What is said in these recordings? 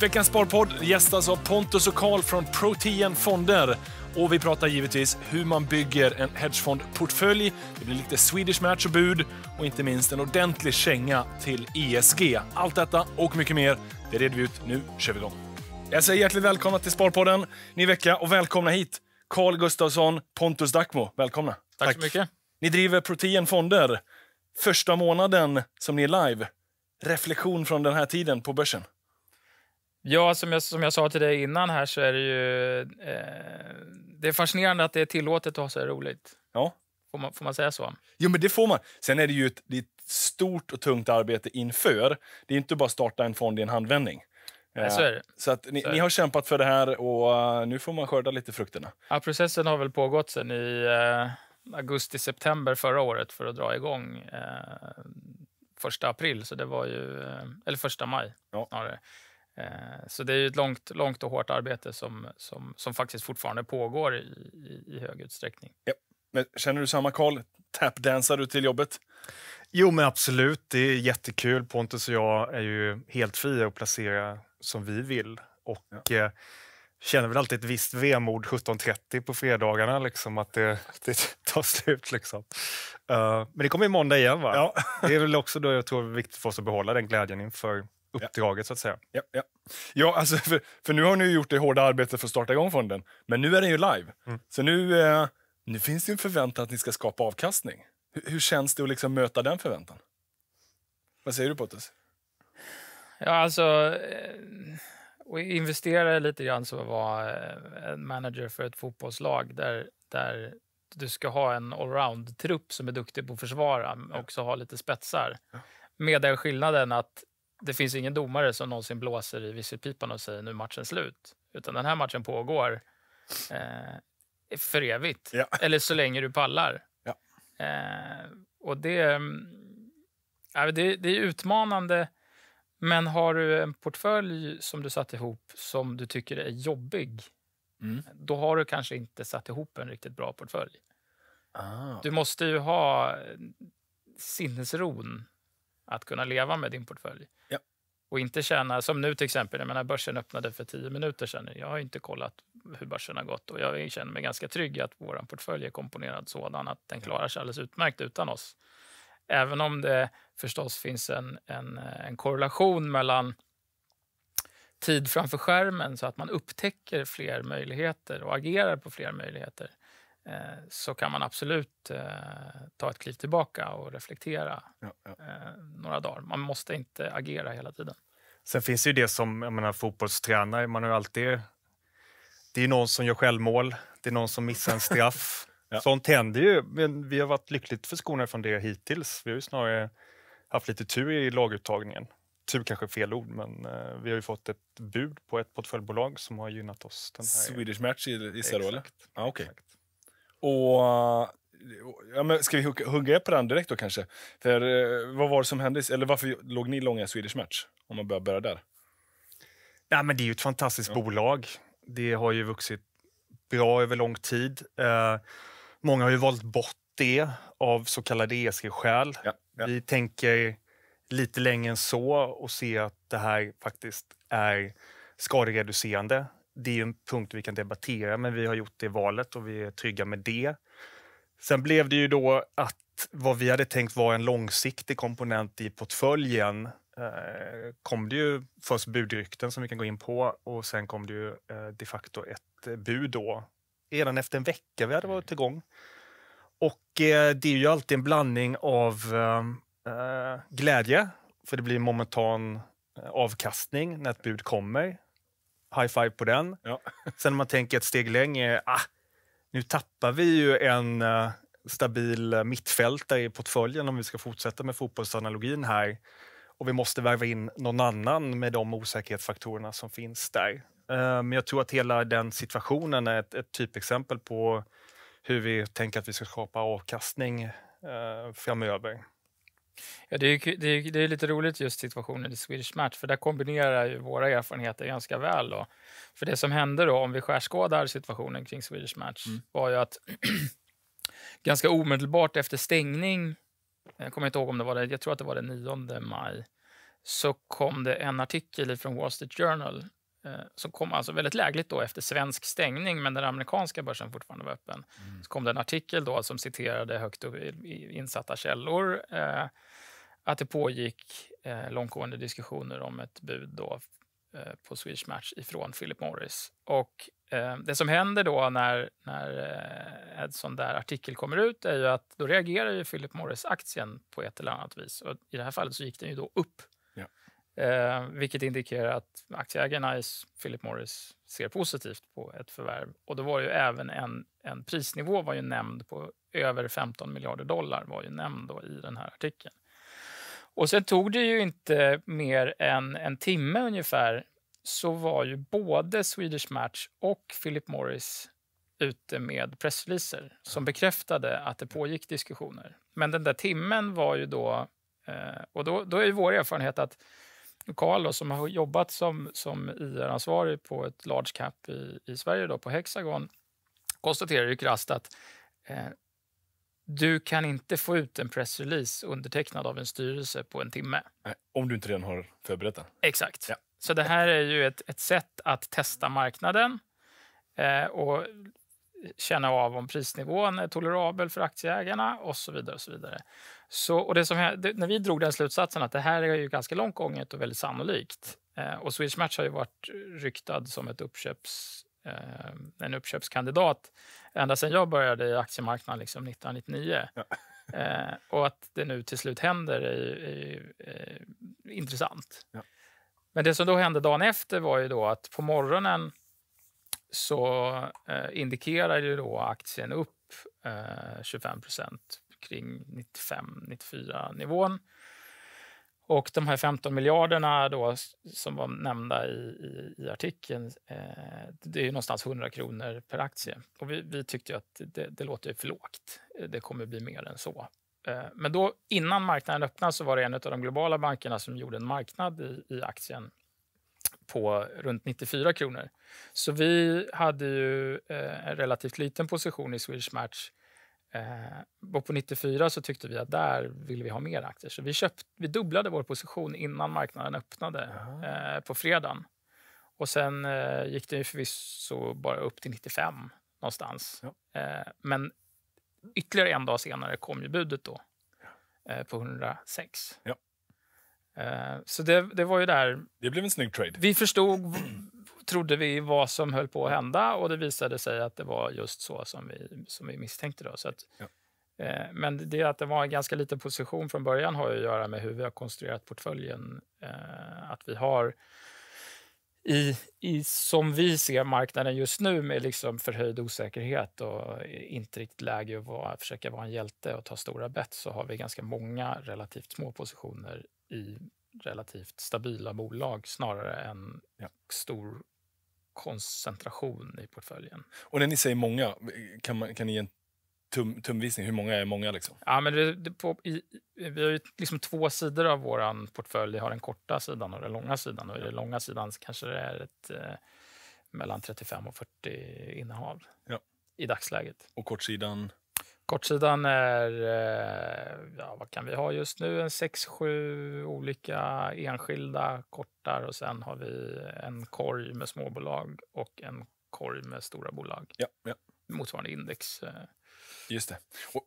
Veckans Sparpodd gästas av Pontus och Karl från Protean Fonder. Och vi pratar givetvis hur man bygger en hedgefondportfölj. Det blir lite Swedish Match och bud och inte minst en ordentlig känga till ESG. Allt detta och mycket mer, det reder vi ut. Nu kör vi igång. Jag säger hjärtligt välkomna till Sparpodden, ny vecka och välkomna hit Carl Gustafsson, Pontus Dackmo. Välkomna. Tack, Tack. så mycket. Ni driver Protean Fonder. Första månaden som ni är live. Reflektion från den här tiden på börsen? Ja, som jag, som jag sa till dig innan här så är det ju... Eh, det är fascinerande att det är tillåtet att ha så här roligt. Ja. Får man, får man säga så? Jo, men det får man. Sen är det ju ett, det ett stort och tungt arbete inför. Det är inte bara att starta en fond i en handvändning. Nej, eh, så är det. Så att ni, så ni har kämpat för det här och eh, nu får man skörda lite frukterna. Ja, processen har väl pågått sen i eh, augusti-september förra året för att dra igång eh, första april, så det var ju... Eh, eller första maj ja. snarare. Eh, så det är ett långt, långt och hårt arbete som, som, som faktiskt fortfarande pågår i, i, i hög utsträckning. Ja. Men känner du samma Karl? Tapdansar du till jobbet? Jo, men absolut. Det är jättekul. Pontus och jag är ju helt fria att placera som vi vill. Och ja. eh, känner väl alltid ett visst vemod 17.30 på fredagarna, liksom, att det, det tar slut. Liksom. Uh, men det kommer ju måndag igen. va? Ja. det är väl också då jag tror det viktigt för oss att behålla den glädjen inför uppdraget ja. så att säga. Ja, ja. ja alltså, för, för nu har ni gjort det hårda arbetet för att starta igång fonden, men nu är den ju live. Mm. Så nu, eh, nu finns det en förväntan att ni ska skapa avkastning. Hur, hur känns det att liksom möta den förväntan? Vad säger du Pontus? Ja, alltså... Och eh, investerare lite grann som att vara eh, en manager för ett fotbollslag där, där du ska ha en allround-trupp som är duktig på att försvara och också ha lite spetsar. Med den skillnaden att det finns ingen domare som någonsin blåser i visselpipan och säger nu är matchen slut. Utan den här matchen pågår eh, för evigt. Ja. Eller så länge du pallar. Ja. Eh, och det, mm, ja, det, det är utmanande. Men har du en portfölj som du satt ihop som du tycker är jobbig mm. då har du kanske inte satt ihop en riktigt bra portfölj. Ah. Du måste ju ha mm, sinnesron att kunna leva med din portfölj. Ja. Och inte tjäna, som nu till exempel, jag menar börsen öppnade för tio minuter sedan. Jag har inte kollat hur börsen har gått och jag känner mig ganska trygg i att vår portfölj är komponerad sådan att den klarar sig alldeles utmärkt utan oss. Även om det förstås finns en, en, en korrelation mellan tid framför skärmen så att man upptäcker fler möjligheter och agerar på fler möjligheter. Eh, så kan man absolut eh, ta ett kliv tillbaka och reflektera ja, ja. Eh, några dagar. Man måste inte agera hela tiden. Sen finns ju det som, jag menar fotbollstränare, man har alltid... Det är någon som gör självmål, det är någon som missar en straff. ja. Sånt händer ju, men vi har varit lyckligt förskonade från det hittills. Vi har ju snarare haft lite tur i laguttagningen. Tur kanske är fel ord, men vi har ju fått ett bud på ett portföljbolag som har gynnat oss. Den här... Swedish Match gissar du? Exakt. Ah, okay. Och eh, ja, men ska vi hugga på den direkt då kanske? För eh, vad var det som hände? Eller varför låg ni långa i Swedish Match? Om man börjar börja där. Nej, men det är ju ett fantastiskt ja. bolag. Det har ju vuxit bra över lång tid. Eh, många har ju valt bort det av så kallade ESG-skäl. Ja, ja. Vi tänker lite längre än så och ser att det här faktiskt är skadereducerande det är en punkt vi kan debattera, men vi har gjort det valet och vi är trygga med det. Sen blev det ju då att vad vi hade tänkt vara en långsiktig komponent i portföljen eh, kom det ju först budrykten som vi kan gå in på och sen kom det ju eh, de facto ett eh, bud då redan efter en vecka vi hade mm. varit igång. Och det är ju alltid en blandning av glädje, för det blir momentan avkastning när ett bud kommer high five på den. Ja. Sen om man tänker ett steg längre, ah, nu tappar vi ju en uh, stabil mittfältare i portföljen om vi ska fortsätta med fotbollsanalogin här. Och vi måste värva in någon annan med de osäkerhetsfaktorerna som finns där. Eh, men um, jag tror att hela den situationen är ett, ett, typexempel på hur vi tänker att vi ska skapa avkastning uh, framöver. Ja, det, är, det, är, det är lite roligt just situationen i Swedish Match för där kombinerar ju våra erfarenheter ganska väl. Då. För det som hände då, om vi skärskådar situationen kring Swedish Match, mm. var ju att ganska omedelbart efter stängning, jag kommer inte ihåg om det var det, jag tror att det var den 9 maj, så kom det en artikel från Wall Street Journal Eh, som kom alltså väldigt lägligt då efter svensk stängning, men den amerikanska börsen fortfarande var öppen. Mm. Så kom det en artikel då som citerade högt upp insatta källor eh, att det pågick eh, långtgående diskussioner om ett bud då, eh, på Swedish Match ifrån Philip Morris. Och eh, det som händer då när, när eh, en sån där artikel kommer ut är ju att då reagerar ju Philip Morris-aktien på ett eller annat vis. Och I det här fallet så gick den ju då upp Eh, vilket indikerar att aktieägarna i Philip Morris ser positivt på ett förvärv. Och då var ju även en, en prisnivå var ju nämnd på över 15 miljarder dollar var ju nämnd i den här artikeln. Och sen tog det ju inte mer än en timme ungefär så var ju både Swedish Match och Philip Morris ute med pressreleaser som bekräftade att det pågick diskussioner. Men den där timmen var ju då... Eh, och då, då är ju vår erfarenhet att lokal som har jobbat som, som IR-ansvarig på ett large cap i, i Sverige, då, på Hexagon, konstaterar ju krasst att eh, du kan inte få ut en pressrelease undertecknad av en styrelse på en timme. Nej, om du inte redan har förberett den. Exakt. Ja. Så det här är ju ett, ett sätt att testa marknaden eh, och känna av om prisnivån är tolerabel för aktieägarna och så vidare. Och så vidare. Så, och det som jag, när vi drog den slutsatsen att det här är ju ganska långt gånget och väldigt sannolikt. Eh, och Swedish Match har ju varit ryktad som ett uppköps, eh, en uppköpskandidat ända sedan jag började i aktiemarknaden liksom 1999. Ja. Eh, och att det nu till slut händer är, är, är eh, intressant. Ja. Men det som då hände dagen efter var ju då att på morgonen så eh, indikerade ju då aktien upp eh, 25 kring 95-94 nivån. Och de här 15 miljarderna då, som var nämnda i, i, i artikeln, eh, det är någonstans 100 kronor per aktie. Och vi, vi tyckte att det, det låter för lågt. Det kommer bli mer än så. Eh, men då, innan marknaden öppnade så var det en av de globala bankerna som gjorde en marknad i, i aktien på runt 94 kronor. Så vi hade ju eh, en relativt liten position i Swedish Match Eh, och på 94 så tyckte vi att där ville vi ha mer aktier. Så vi, köpt, vi dubblade vår position innan marknaden öppnade eh, på fredagen. Och sen eh, gick det förvisso bara upp till 95 någonstans. Ja. Eh, men ytterligare en dag senare kom ju budet då eh, på 106. Ja. Eh, så det, det var ju där... Det blev en snygg trade. Vi förstod trodde vi vad som höll på att hända och det visade sig att det var just så som vi, som vi misstänkte. Då. Så att, ja. eh, men det att det var en ganska liten position från början har att göra med hur vi har konstruerat portföljen. Eh, att vi har i, i, som vi ser marknaden just nu med liksom förhöjd osäkerhet och inte riktigt läge att vara, försöka vara en hjälte och ta stora bett så har vi ganska många relativt små positioner i relativt stabila bolag snarare än ja. stor koncentration i portföljen. Och när ni säger många, kan, man, kan ni ge en tum, tumvisning? Hur många är många? Liksom? Ja, men det, det på, i, vi har liksom två sidor av vår portfölj. Vi har den korta sidan och den långa sidan. Och I den långa sidan kanske det är ett, eh, mellan 35 och 40 innehav ja. i dagsläget. Och kortsidan? Kortsidan är, eh, ja, vad kan vi ha just nu, en 6-7 olika enskilda kortar och sen har vi en korg med småbolag och en korg med stora bolag. Ja, ja. Motsvarande index. Eh. Just det.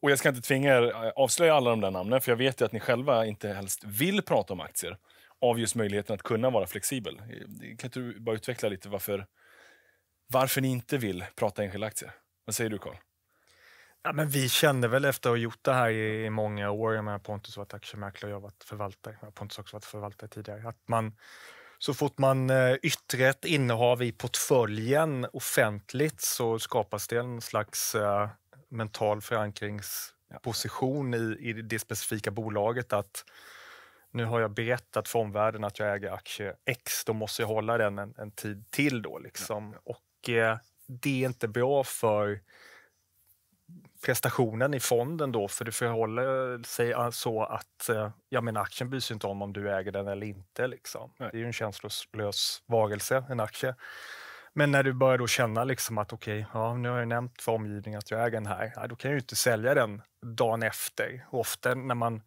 Och, jag ska inte tvinga er eh, avslöja alla de där namnen, för jag vet att ni själva inte helst vill prata om aktier av just möjligheten att kunna vara flexibel. Kan du bara utveckla lite varför, varför ni inte vill prata enskilda aktier? Vad säger du, Karl? Ja, men vi känner väl efter att ha gjort det här i, i många år, jag menar Pontus var aktiemäklare och jag har varit förvaltare, Pontus har också varit förvaltare tidigare, att man så fort man eh, yttrar ett innehav i portföljen offentligt så skapas det en slags eh, mental förankringsposition i, i det specifika bolaget att nu har jag berättat för omvärlden att jag äger aktie X, då måste jag hålla den en, en tid till. Då, liksom. Och eh, det är inte bra för prestationen i fonden då, för det förhåller sig eh, så att eh, ja, men aktien bryr sig inte om om du äger den eller inte. Liksom. Det är ju en känslolös varelse, en aktie. Men när du börjar då känna liksom att okej, okay, ja, nu har jag nämnt för omgivningen att jag äger den här. då kan jag ju inte sälja den dagen efter. ofta när man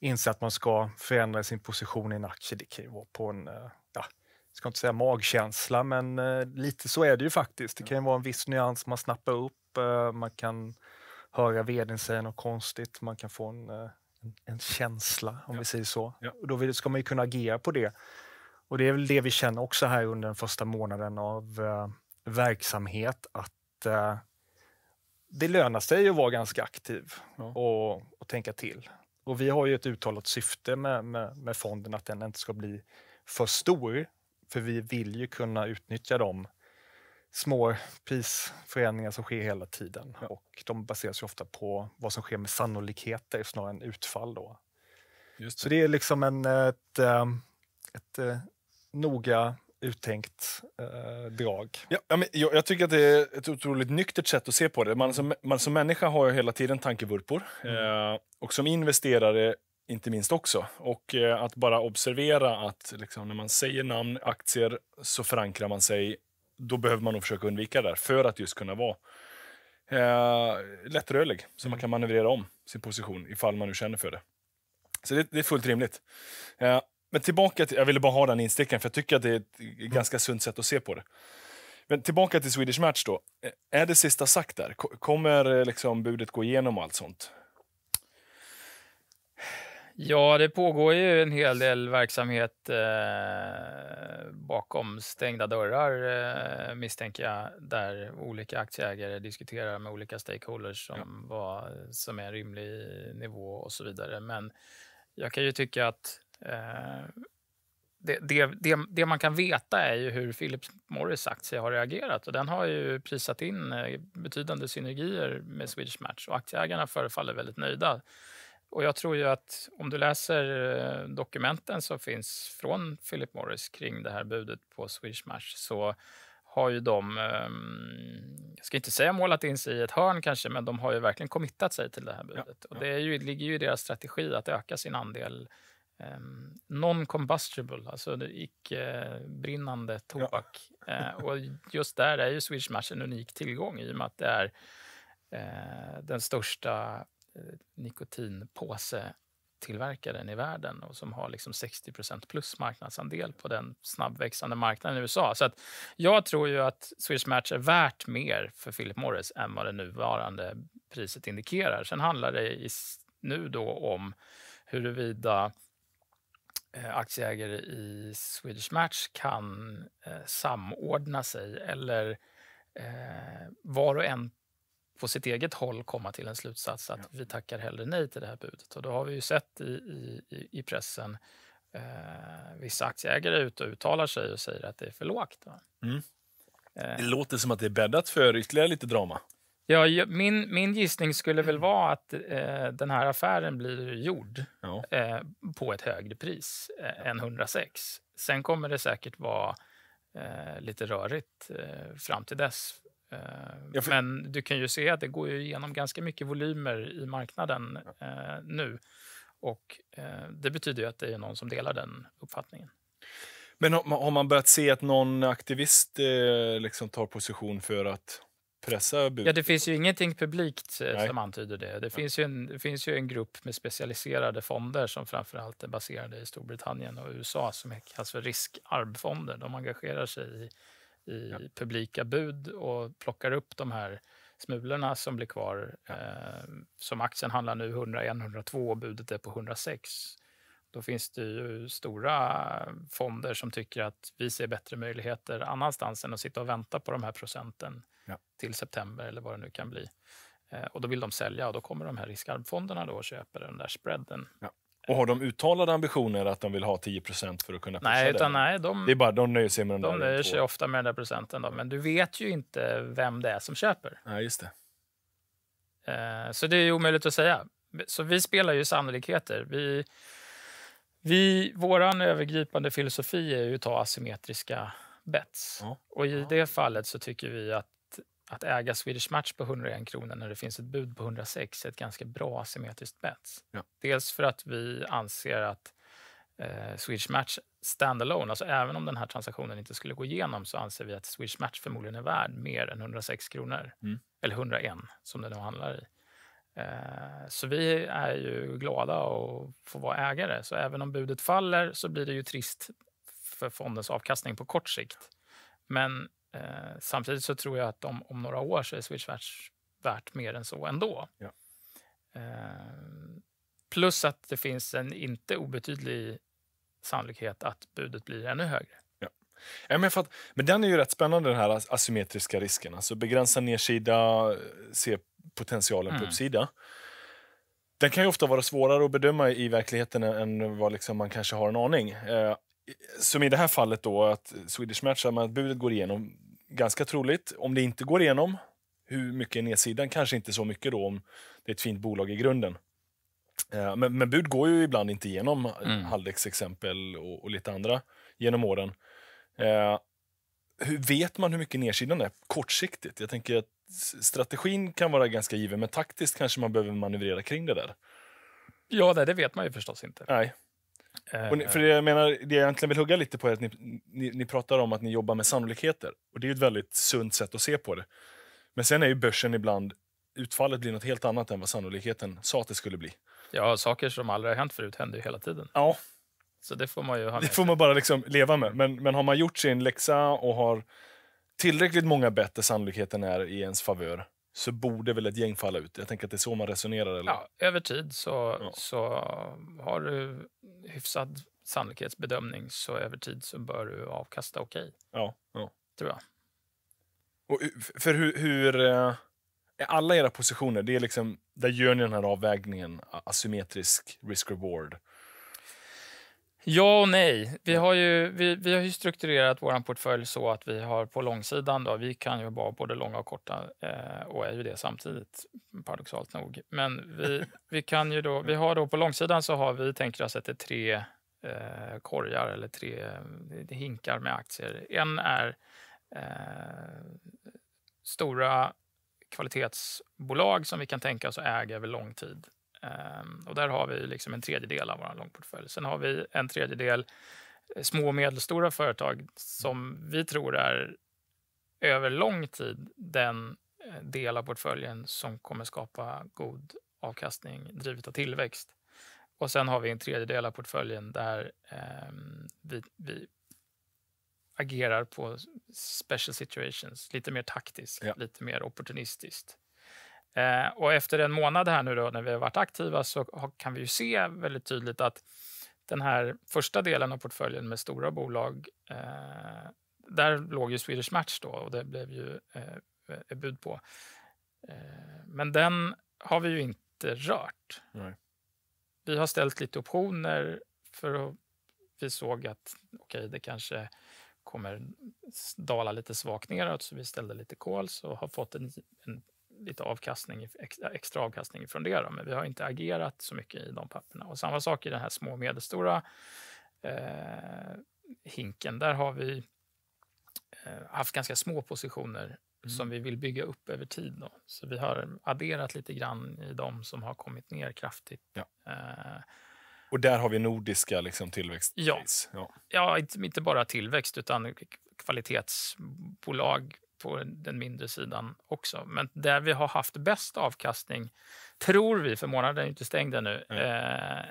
inser att man ska förändra sin position i en aktie, det kan ju vara på en, eh, Jag ska inte säga magkänsla, men lite så är det ju faktiskt. Det kan ju vara en viss nyans man snappar upp Eh, man kan höra vdn säga något konstigt, man kan få en, eh, en, en känsla, om ja. vi säger så. Ja. Och då ska man ju kunna agera på det. Och det är väl det vi känner också här under den första månaden av eh, verksamhet, att eh, det lönar sig att vara ganska aktiv ja. och, och tänka till. Och vi har ju ett uttalat syfte med, med, med fonden, att den inte ska bli för stor, för vi vill ju kunna utnyttja dem små prisförändringar som sker hela tiden ja. och de baseras ofta på vad som sker med sannolikheter snarare än utfall. Då. Det. Så det är liksom en, ett, ehm, ett, ett eh, noga uttänkt eh, drag. Ja, jag, jag, tycker att det är ett otroligt nyktert sätt att se på det. Man som, man som människa har ju hela tiden tankevurpor mm. eh, och som investerare inte minst också. Och eh, att bara observera att liksom, när man säger namn, aktier, så förankrar man sig då behöver man nog försöka undvika det där för att just kunna vara eh, lättrörlig. Så man mm. kan manövrera om sin position ifall man nu känner för det. Så det, det är fullt rimligt. Eh, men tillbaka till, jag ville bara ha den instickaren för jag tycker att det är ett mm. ganska sunt sätt att se på det. Men tillbaka till Swedish Match då. Eh, är det sista sagt där? Kommer eh, liksom budet gå igenom och allt sånt? Ja, det pågår ju en hel del verksamhet eh, bakom stängda dörrar eh, misstänker jag, där olika aktieägare diskuterar med olika stakeholders om ja. vad som är en rimlig nivå och så vidare. Men jag kan ju tycka att eh, det, det, det, det, man kan veta är ju hur Philips Morris aktie har reagerat och den har ju prisat in eh, betydande synergier med Swedish Match och aktieägarna förefaller väldigt nöjda. Och jag tror ju att om du läser eh, dokumenten som finns från Philip Morris kring det här budet på Swedish Match så har ju de, ehm, jag ska inte säga målat in sig i ett hörn kanske, men de har ju verkligen committat sig till det här budet. Ja, Och det är ju, ligger ju i deras strategi att öka sin andel um, non-combustible, alltså icke-brinnande tobak. Ja. uh, och just där är ju Swedish Match en unik tillgång i och med att det är uh, den största Eh, nikotinpåsetillverkaren i världen och som har liksom 60 plus marknadsandel på den snabbväxande marknaden i USA. Så att jag tror ju att Swedish Match är värt mer för Philip Morris än vad det nuvarande priset indikerar. Sen handlar det i, nu då om huruvida eh, aktieägare i Swedish Match kan eh, samordna sig eller var och en på sitt eget håll komma till en slutsats att ja. vi tackar hellre nej till det här budet. Och då har vi ju sett i, i, i pressen eh, vissa aktieägare ut och uttalar sig och säger att det är för lågt. Mm. Eh. Det låter som att det är bäddat för ytterligare lite drama. Ja, min, min gissning skulle väl mm. vara att eh, den här affären blir gjord ja. eh, på ett högre pris eh, än 106. Sen kommer det säkert vara eh, lite rörigt eh, fram till dess Eh, ja, för... Men du kan ju se att det går ju igenom ganska mycket volymer i marknaden ja. Eh, nu. Och eh, det betyder ju att det är någon som delar den uppfattningen. Men har man börjat se att någon aktivist liksom tar position för att pressa bud? Ja, det finns ju ingenting publikt Nej. som antyder det. Det finns, ju en, det finns ju en grupp med specialiserade fonder som framförallt är baserade i Storbritannien och USA som kallas för riskarbfonder. De engagerar sig i i ja. publika bud och plockar upp de här smulorna som blir kvar. Ja. Eh, som aktien handlar nu 101, 102 och budet är på 106. Då finns det ju stora fonder som tycker att vi ser bättre möjligheter annanstans än att sitta och vänta på de här procenten ja. till september eller vad det nu kan bli. Eh, och då vill de sälja och då kommer de här riskarbfonderna då och köper den där spreaden. Ja. Och har de uttalade ambitioner att de vill ha 10 för att kunna pusha nej, utan, Nej, de, det är bara, de nöjer sig med de, de nöjer sig ofta med den där procenten. Då, men du vet ju inte vem det är som köper. Nej, just det. Eh, så det är omöjligt att säga. Så vi spelar ju sannolikheter. Vi, vi, våran övergripande filosofi är ju att ta asymmetriska bets. Ja. Och i ja. det fallet så tycker vi att att äga Swedish Match på 101 kronor när det finns ett bud på 106 är ett ganska bra asymmetriskt bets. Ja. Dels för att vi anser att eh, Swedish Match standalone, alltså även om den här transaktionen inte skulle gå igenom så anser vi att Swedish Match förmodligen är värd mer än 106 kronor. Mm. Eller 101 som det nu handlar i. Eh, så vi är ju glada att få vara ägare. Så även om budet faller så blir det ju trist för fondens avkastning på kort sikt. Men Eh, samtidigt så tror jag att om, om några år så är Switch Match värt mer än så ändå. Ja. Eh, plus att det finns en inte obetydlig sannolikhet att budet blir ännu högre. Ja. ja men, för att, men den är ju rätt spännande, den här asymmetriska risken. Alltså begränsa nedsida, se potentialen mm. på uppsida. Den kan ju ofta vara svårare att bedöma i verkligheten än vad liksom man kanske har en aning. Eh, som i det här fallet då, att Swedish Match, att budet går igenom, ganska troligt. Om det inte går igenom, hur mycket är nedsidan? Kanske inte så mycket då om det är ett fint bolag i grunden. Eh, men, men bud går ju ibland inte igenom, mm. Haldex exempel och, och, lite andra genom åren. Eh, hur vet man hur mycket nedsidan är kortsiktigt? Jag tänker att strategin kan vara ganska given, men taktiskt kanske man behöver manövrera kring det där. Ja, nej, det vet man ju förstås inte. Nej. Ni, för det jag, menar, det jag egentligen vill hugga lite på är att ni, ni, ni, pratar om att ni jobbar med sannolikheter. Och Det är ett väldigt sunt sätt att se på det. Men sen är ju börsen ibland... Utfallet blir nåt helt annat än vad sannolikheten sa att det skulle bli. Ja, saker som aldrig har hänt förut händer ju hela tiden. Ja. Så det får man ju Det får man bara liksom leva med. Men, men har man gjort sin läxa och har tillräckligt många bett där sannolikheten är i ens favör så borde väl ett gäng falla ut. Jag tänker att det är så man resonerar. Eller? Ja, över tid så, ja. så har du hyfsad sannolikhetsbedömning så över tid så bör du avkasta okej. Okay, ja, ja. Tror jag. Och för hur, hur eh, alla era positioner, det är liksom, där gör ni den här avvägningen, asymmetrisk risk-reward. Ja och nej. Vi har ju, vi, vi har ju strukturerat vår portfölj så att vi har på långsidan, då, vi kan ju vara både långa och korta eh, och är ju det samtidigt, paradoxalt nog. Men vi, vi kan ju då, vi har då på långsidan så har vi tänker oss att det är tre eh, korgar eller tre eh, hinkar med aktier. En är eh, stora kvalitetsbolag som vi kan tänka oss att äga över lång tid. Ehm, och där har vi liksom en tredjedel av vår långportfölj. Sen har vi en tredjedel eh, små och medelstora företag som vi tror är över lång tid den eh, del av portföljen som kommer skapa god avkastning drivet av tillväxt. Och sen har vi en tredjedel av portföljen där eh, vi, vi, agerar på special situations, lite mer taktiskt, ja. lite mer opportunistiskt. Eh, och efter en månad här nu då, när vi har varit aktiva så har, kan vi ju se väldigt tydligt att den här första delen av portföljen med stora bolag, eh, där låg ju Swedish Match då och det blev ju eh, eh bud på. Eh, men den har vi ju inte rört. Nej. Vi har ställt lite optioner för att vi såg att okay, det kanske kommer dala lite svagt neråt så vi ställde lite calls och har fått en, en lite avkastning, extra avkastning från det. Då. Men vi har inte agerat så mycket i de papperna. Och samma sak i den här små och medelstora eh, hinken. Där har vi eh, haft ganska små positioner Mm. som vi vill bygga upp över tid. Då. Så vi har adderat lite grann i de som har kommit ner kraftigt. Ja. Eh. och där har vi nordiska liksom, tillväxt? Ja. ja, ja. inte, inte bara tillväxt utan kvalitetsbolag på den mindre sidan också. Men där vi har haft bäst avkastning, tror vi, för månaden är inte stängd ännu, mm.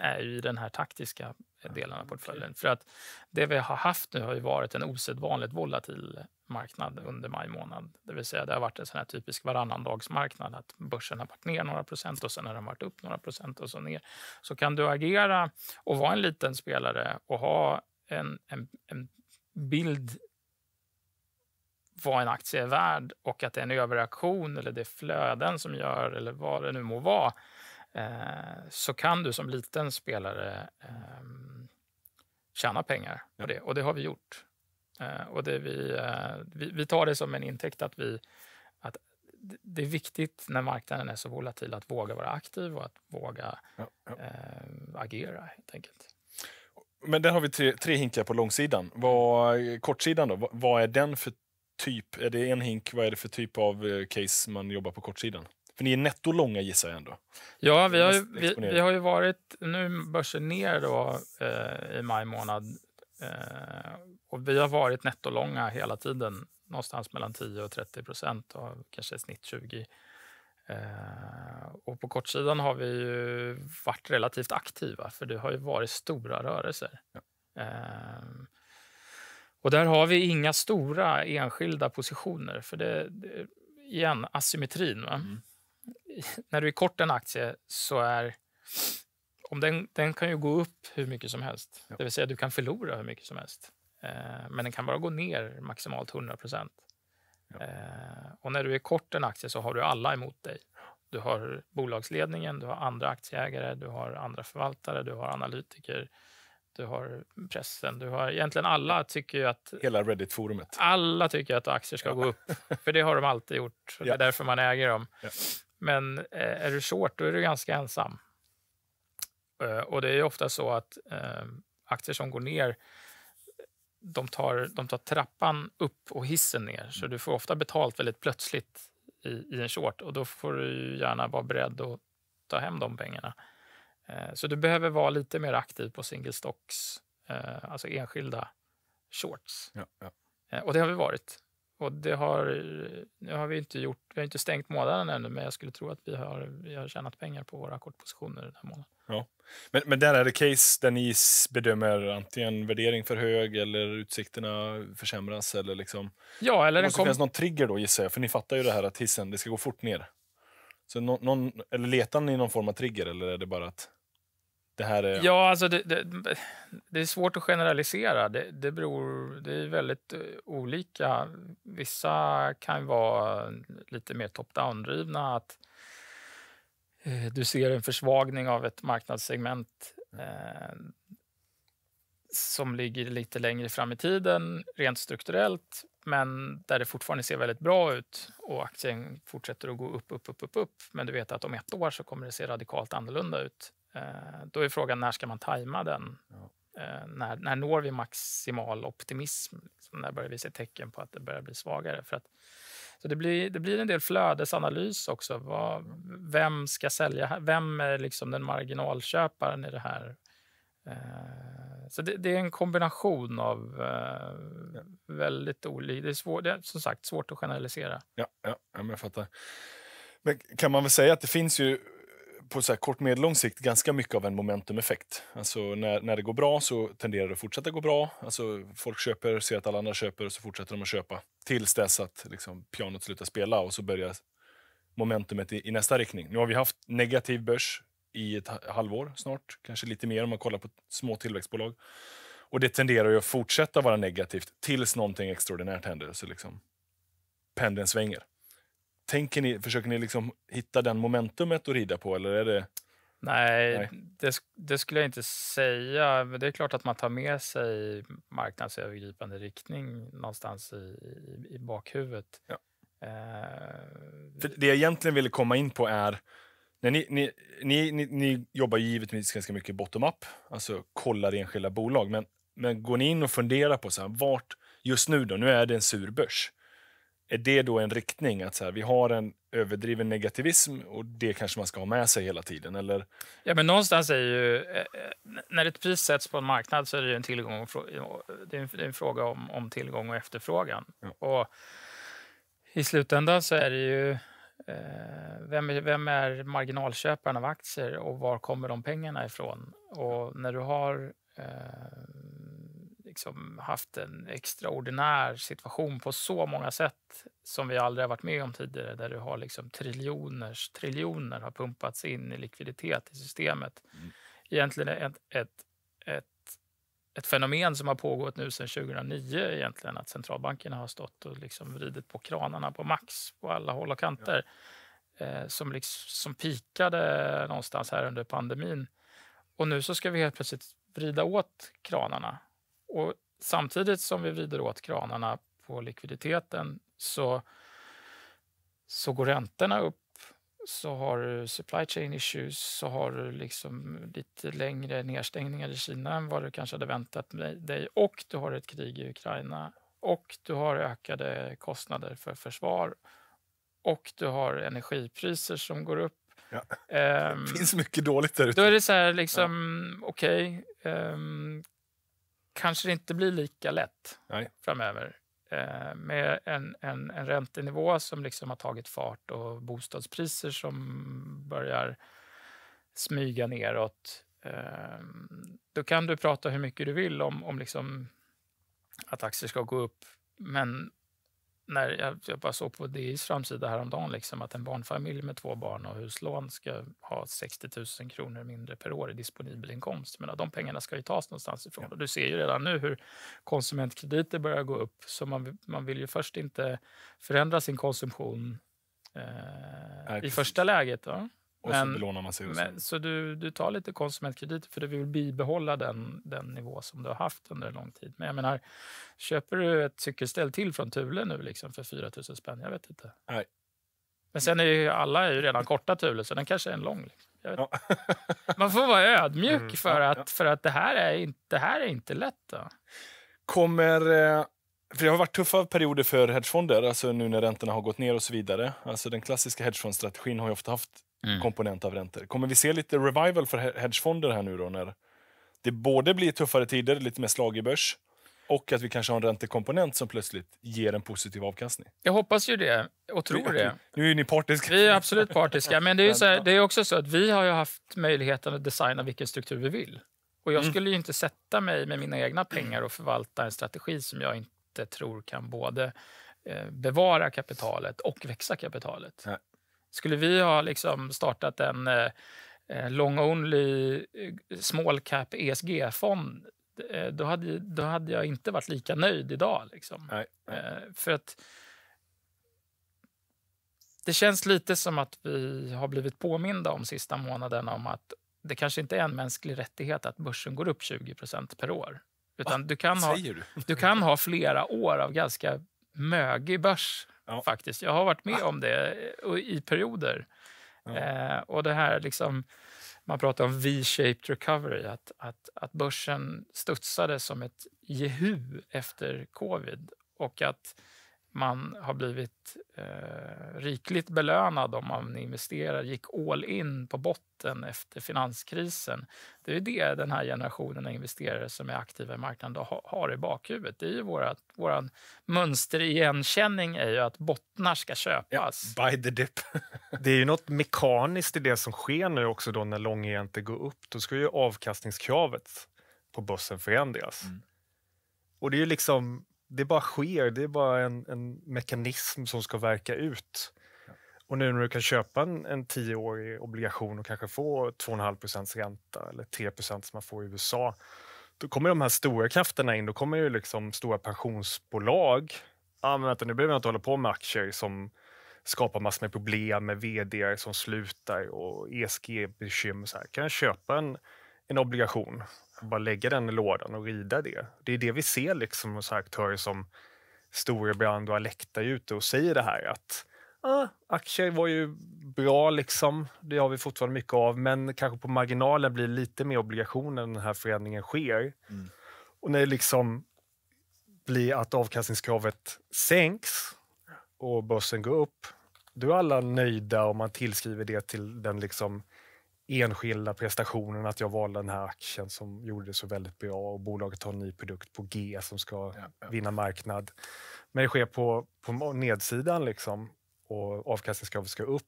är ju den här taktiska delen av portföljen. Mm. För att det vi har haft nu har ju varit en osedvanligt volatil marknad under maj månad. Det vill säga det har varit en sån här typisk varannandagsmarknad. Att börsen har varit ner några procent och sen har den varit upp några procent och så ner. Så kan du agera och vara en liten spelare och ha en, en, en bild vad en aktie är värd och att det är en överreaktion eller det är flöden som gör, eller vad det nu må vara, eh, så kan du som liten spelare eh, tjäna pengar på det. Och det har vi gjort. Eh, och det vi, eh, vi, vi tar det som en intäkt att, vi, att det är viktigt när marknaden är så volatil att våga vara aktiv och att våga ja, ja. Äh, agera helt enkelt. Men där har vi tre, tre hinkar på långsidan. Vad, kortsidan då, vad är den för typ, är det en hink, vad är det för typ av eh, case man jobbar på kortsidan? För ni är netto långa gissar jag ändå. Ja, vi har, ju, vi, vi, har ju varit nu börsen ner då, eh, i maj månad. Eh, och vi har varit nettolånga hela tiden. Någonstans mellan 10 och 30 procent, och kanske i snitt 20. Eh, och på kortsidan har vi ju varit relativt aktiva, för det har ju varit stora rörelser. Ja. Eh, och där har vi inga stora enskilda positioner. För det, det igen, asymmetrin. Mm. När du är kort en aktie så är... Om den, den kan ju gå upp hur mycket som helst. Ja. Det vill säga, du kan förlora hur mycket som helst. Eh, men den kan bara gå ner maximalt 100 Ja. Eh, och när du är kort en aktie så har du alla emot dig. Du har bolagsledningen, du har andra aktieägare, du har andra förvaltare, du har analytiker du har pressen, du har egentligen alla tycker ju att... Hela Reddit-forumet. Alla tycker att aktier ska ja. gå upp, för det har de alltid gjort. Och Det är därför man äger dem. Ja. Men eh, är du short, då är du ganska ensam. Eh, och det är ofta så att eh, aktier som går ner, de tar, de tar trappan upp och hissen ner. Så mm. du får ofta betalt väldigt plötsligt i, i en short och då får du gärna vara beredd att ta hem de pengarna. Eh, så du behöver vara lite mer aktiv på single stocks, eh, alltså enskilda shorts. Ja, ja. Eh, och det har vi varit. Och det har, nu har vi inte gjort, vi har inte stängt månaden ännu, men jag skulle tro att vi har, vi har tjänat pengar på våra kortpositioner den här månaden. Ja. Men, men där är det case där ni bedömer antingen värdering för hög eller utsikterna försämras? Eller liksom. Ja, eller det måste kom... finnas någon trigger då gissar jag, för ni fattar ju det här att hissen, det ska gå fort ner. Så någon, någon, eller letar ni någon form av trigger eller är det bara att det här är... Ja, alltså det, det, det, är svårt att generalisera. Det, det, beror, det är väldigt eh, olika. Vissa kan vara lite mer top-down-drivna. Att eh, du ser en försvagning av ett marknadssegment mm. eh, som ligger lite längre fram i tiden rent strukturellt men där det fortfarande ser väldigt bra ut och aktien fortsätter att gå upp, upp, upp, upp, upp. Men du vet att om ett år så kommer det se radikalt annorlunda ut. Eh, då är frågan när ska man tajma den? Ja. Eh, när, när når vi maximal optimism? Liksom när börjar vi se tecken på att det börjar bli svagare? För att, så det blir, det blir en del flödesanalys också. Vad, vem ska sälja? Vem är liksom den marginalköparen i det här? Eh, så det, det är en kombination av ja. väldigt olika... Det är, svår, det är som sagt svårt att generalisera. Ja, ja, jag fattar. Men kan man väl säga att det finns ju på så kort medellång sikt ganska mycket av en momentumeffekt. Alltså när, när det går bra så tenderar det att fortsätta gå bra. Alltså folk köper, ser att alla andra köper och så fortsätter de att köpa tills dess att liksom, pianot slutar spela och så börjar momentumet i, i nästa riktning. Nu har vi haft negativ börs i ett halvår snart, kanske lite mer om man kollar på små tillväxtbolag. Och det tenderar ju att fortsätta vara negativt tills någonting extraordinärt händer. Så liksom pendeln svänger tänker ni, försöker ni liksom hitta den momentumet att rida på? Eller är det... Nej, Nej. Det, det, skulle jag inte säga. Men det är klart att man tar med sig marknadsövergripande riktning någonstans i, i, i bakhuvudet. Ja. Eh, det jag egentligen ville komma in på är... Ni, ni, ni, ni, ni jobbar givetvis ganska mycket bottom-up, alltså kollar enskilda bolag. Men, men går ni in och funderar på så här, vart just nu då, nu är det en sur börs är det då en riktning? Att så här, vi har en överdriven negativism och det kanske man ska ha med sig hela tiden? Eller? Ja, men någonstans är ju... Eh, eh, när ett pris sätts på en marknad så är det en, tillgång, det är en, fråga om, om tillgång och efterfrågan. Ja. Och I slutändan så är det ju... Eh, vem är, vem är marginalköparen av aktier och var kommer de pengarna ifrån? Och när du har liksom haft en extraordinär situation på så många sätt som vi aldrig har varit med om tidigare, där du har liksom triljoners triljoner har pumpats in i likviditet i systemet. Mm. Egentligen ett, ett, ett, ett fenomen som har pågått nu sedan 2009 egentligen, att centralbankerna har stått och liksom vridit på kranarna på max på alla håll och kanter. Ja. Eh, som, liksom, som pikade någonstans här under pandemin. Och nu så ska vi helt plötsligt vrida åt kranarna och samtidigt som vi vrider åt kranarna på likviditeten så, så går räntorna upp så har du supply chain issues, så har du liksom lite längre nedstängningar i Kina än vad du kanske hade väntat dig och du har ett krig i Ukraina och du har ökade kostnader för försvar och du har energipriser som går upp. Ja. Ehm, det um, finns mycket dåligt där ute. Då är det så här, liksom, ja. okej, okay, um, ehm, kanske det inte blir lika lätt Nej. framöver eh, med en, en, en räntenivå som liksom har tagit fart och bostadspriser som börjar smyga neråt. Eh, då kan du prata hur mycket du vill om, om liksom att aktier ska gå upp, men när jag, jag, bara såg på DIs framsida häromdagen liksom, att en barnfamilj med två barn och huslån ska ha 60 000 kronor mindre per år i disponibel inkomst. Men de pengarna ska ju tas någonstans ifrån. Ja. Och du ser ju redan nu hur konsumentkrediter börjar gå upp. Så man, man vill ju först inte förändra sin konsumtion eh, i första läget. Ja. Och men, så belånar man sig. Men, så du, du tar lite konsumentkrediter för du vill bibehålla den, den nivå som du har haft under en lång tid. Men jag menar, köper du ett cykelställ till från Thule nu liksom för 4 000 spänn? Jag vet inte. Nej. Men sen är ju alla är ju redan korta Thule, så den kanske är en lång. Liksom. Ja. Man får vara ödmjuk mm, för, ja, att, ja. för att det här är inte, det här är inte lätt. Då. Kommer... Eh, för det har varit tuffa perioder för hedgefonder, alltså nu när räntorna har gått ner och så vidare. Alltså den klassiska hedgefondstrategin har ju ofta haft mm. komponent av räntor. Kommer vi se lite revival för hedgefonder här nu då när det både blir tuffare tider, lite mer slag i börs och att vi kanske har en räntekomponent som plötsligt ger en positiv avkastning. Jag hoppas ju det och tror det. Nu är ni partiska. Vi är absolut partiska, men det är, så här, det är också så att vi har haft möjligheten att designa vilken struktur vi vill. Och jag mm. skulle ju inte sätta mig med mina egna pengar och förvalta en strategi som jag inte tror kan både eh, bevara kapitalet och växa kapitalet. Nej. Skulle vi ha liksom startat en eh, eh long-only eh, small cap ESG-fond eh, då hade, då hade jag inte varit lika nöjd idag. Liksom. Nej, nej. för att det känns lite som att vi har blivit påminda om sista månaderna om att det kanske inte är en mänsklig rättighet att börsen går upp 20 per år. Utan Va? du, kan ha, du? du kan ha flera år av ganska mögig börs Ja. Faktiskt. Jag har varit med ah. om det eh, i perioder. Ja. Eh, och det här liksom, man pratar om V-shaped recovery, att, att, att börsen studsade som ett jehu efter covid och att man har blivit eh, rikligt belönad om man investerar, gick all in på botten efter finanskrisen. Det är det den här generationen av investerare som är aktiva i marknaden har, har i bakhuvudet. Det är ju vårat, våran mönsterigenkänning är ju att bottnar ska köpas. Ja, buy the dip. det är ju något mekaniskt i det som sker nu också då när långräntor går upp. Då ska ju avkastningskravet på börsen förändras. Mm. Och det är ju liksom det bara sker, det är bara en, en mekanism som ska verka ut. Och nu när du kan köpa en, en tioårig obligation och kanske få 2,5 procents ränta eller 3 procent som man får i USA, då kommer de här stora krafterna in. Då kommer ju liksom stora pensionsbolag. Ah, men vänta, nu behöver jag inte hålla på med aktier som skapar massor med problem med vd som slutar och ESG-bekymmer. Kan jag köpa en, en obligation bara lägga den i lådan och rida det. Det är det vi ser liksom hos aktörer som Storebrand och Alekta är ute och säger det här att ah, aktier var ju bra liksom. Det har vi fortfarande mycket av, men kanske på marginalen blir lite mer obligationer när den här förändringen sker. Mm. Och när det liksom blir att avkastningskravet sänks och börsen går upp, då är alla nöjda och man tillskriver det till den liksom enskilda prestationen, att jag valde den här aktien som gjorde det så väldigt bra och bolaget har en ny produkt på G som ska ja, ja. vinna marknad. Men det sker på, på nedsidan liksom och avkastningskravet ska upp.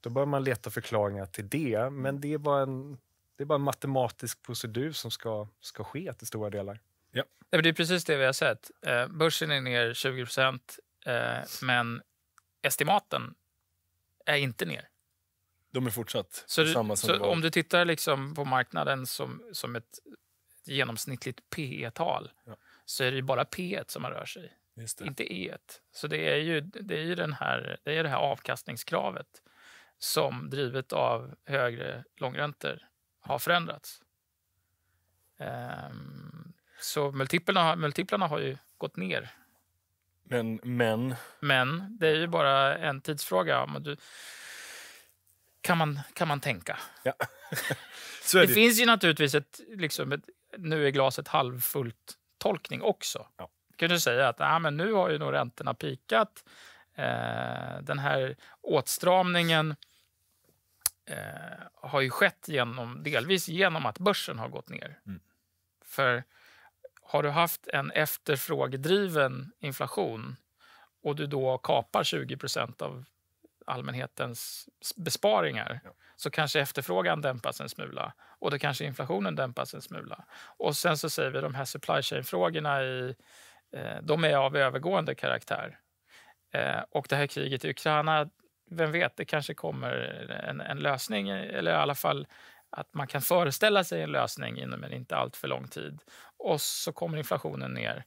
Då bör man leta förklaringar till det, men mm. det är bara en, det är bara en matematisk procedur som ska, ska ske till stora delar. Ja. Det är precis det vi har sett. Eh, börsen är ner 20 procent, eh, men estimaten är inte ner. De är fortsatt så du, samma som så Om du tittar liksom på marknaden som, som ett genomsnittligt PE-tal ja. så är det bara P som man rör sig i. Inte E1. Så det är ju, det är ju den här, det, är det här avkastningskravet som drivet av högre långräntor har förändrats. Um, så multiplarna, multiplarna har ju gått ner. Men, men? Men det är ju bara en tidsfråga. Om du, kan man, kan man tänka. Ja. det, det, finns ju naturligtvis ett, liksom ett nu är glaset halvfullt tolkning också. Ja. Kan du säga att ah, men nu har ju nog räntorna pikat. Eh, den här åtstramningen eh, har ju skett genom, delvis genom att börsen har gått ner. Mm. För har du haft en efterfrågedriven inflation och du då kapar 20 av allmänhetens besparingar ja. så kanske efterfrågan dämpas en smula och då kanske inflationen dämpas en smula. Och sen så säger vi de här supply chain-frågorna i, eh, de är av övergående karaktär. Eh, och det här kriget i Ukraina, vem vet, det kanske kommer en, en, lösning eller i alla fall att man kan föreställa sig en lösning inom en inte alltför lång tid. Och så kommer inflationen ner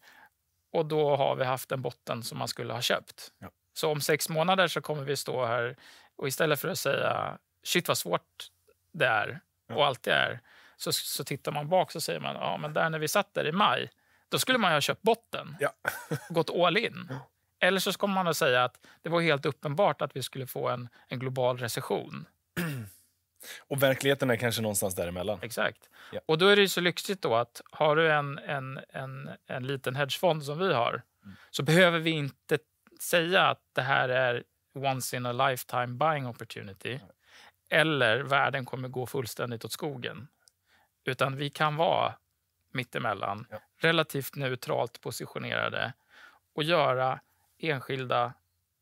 och då har vi haft en botten som man skulle ha köpt. Ja. Så om sex månader så kommer vi stå här och istället för att säga shit vad svårt det är ja. och allt det är så, så tittar man bak och säger man ja men där när vi satt där i maj då skulle man ju ha köpt botten ja. gått all in. Eller så kommer man att säga att det var helt uppenbart att vi skulle få en, en global recession. Och verkligheten är kanske någonstans däremellan. Exakt. Ja. Och då är det så lyxigt då att har du en, en, en, en liten hedgefond som vi har mm. så behöver vi inte säga att det här är once in a lifetime buying opportunity eller världen kommer gå fullständigt åt skogen. Utan vi kan vara mittemellan, ja. relativt neutralt positionerade och göra enskilda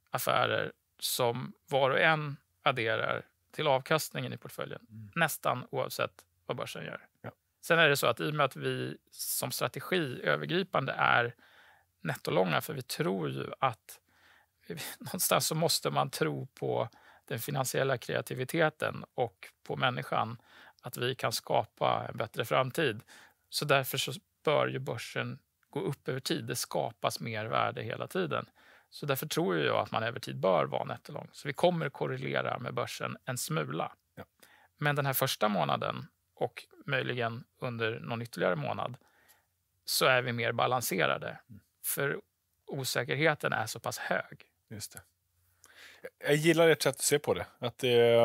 affärer som var och en adderar till avkastningen i portföljen, mm. nästan oavsett vad börsen gör. Ja. Sen är det så att i och med att vi som strategi övergripande är nettolånga, för vi tror ju att någonstans så måste man tro på den finansiella kreativiteten och på människan, att vi kan skapa en bättre framtid. Så därför så bör ju börsen gå upp över tid. Det skapas mer värde hela tiden. Så därför tror jag att man över tid bör vara nettolång. Så vi kommer korrelera med börsen en smula. Ja. Men den här första månaden och möjligen under någon ytterligare månad så är vi mer balanserade. Mm. För osäkerheten är så pass hög. Just det. Jag gillar ert sätt att se på det. Att det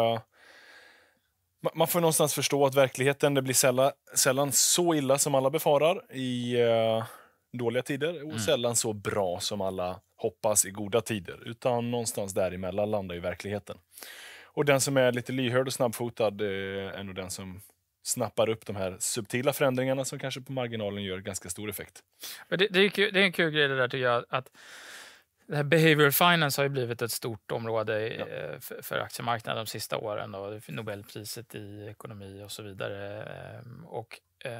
man får någonstans förstå att verkligheten det blir sällan, sällan så illa som alla befarar i eh, dåliga tider och mm. sällan så bra som alla hoppas i goda tider. Utan någonstans däremellan landar ju verkligheten. Och den som är lite lyhörd och snabbfotad är nog den som snappar upp de här subtila förändringarna som kanske på marginalen gör ganska stor effekt. Det, det, är, det är en kul grej det där tycker jag. Att det här behavioral finance har ju blivit ett stort område eh, ja. för, för aktiemarknaden de sista åren. Då. Nobelpriset i ekonomi och så vidare. Ehm, och eh,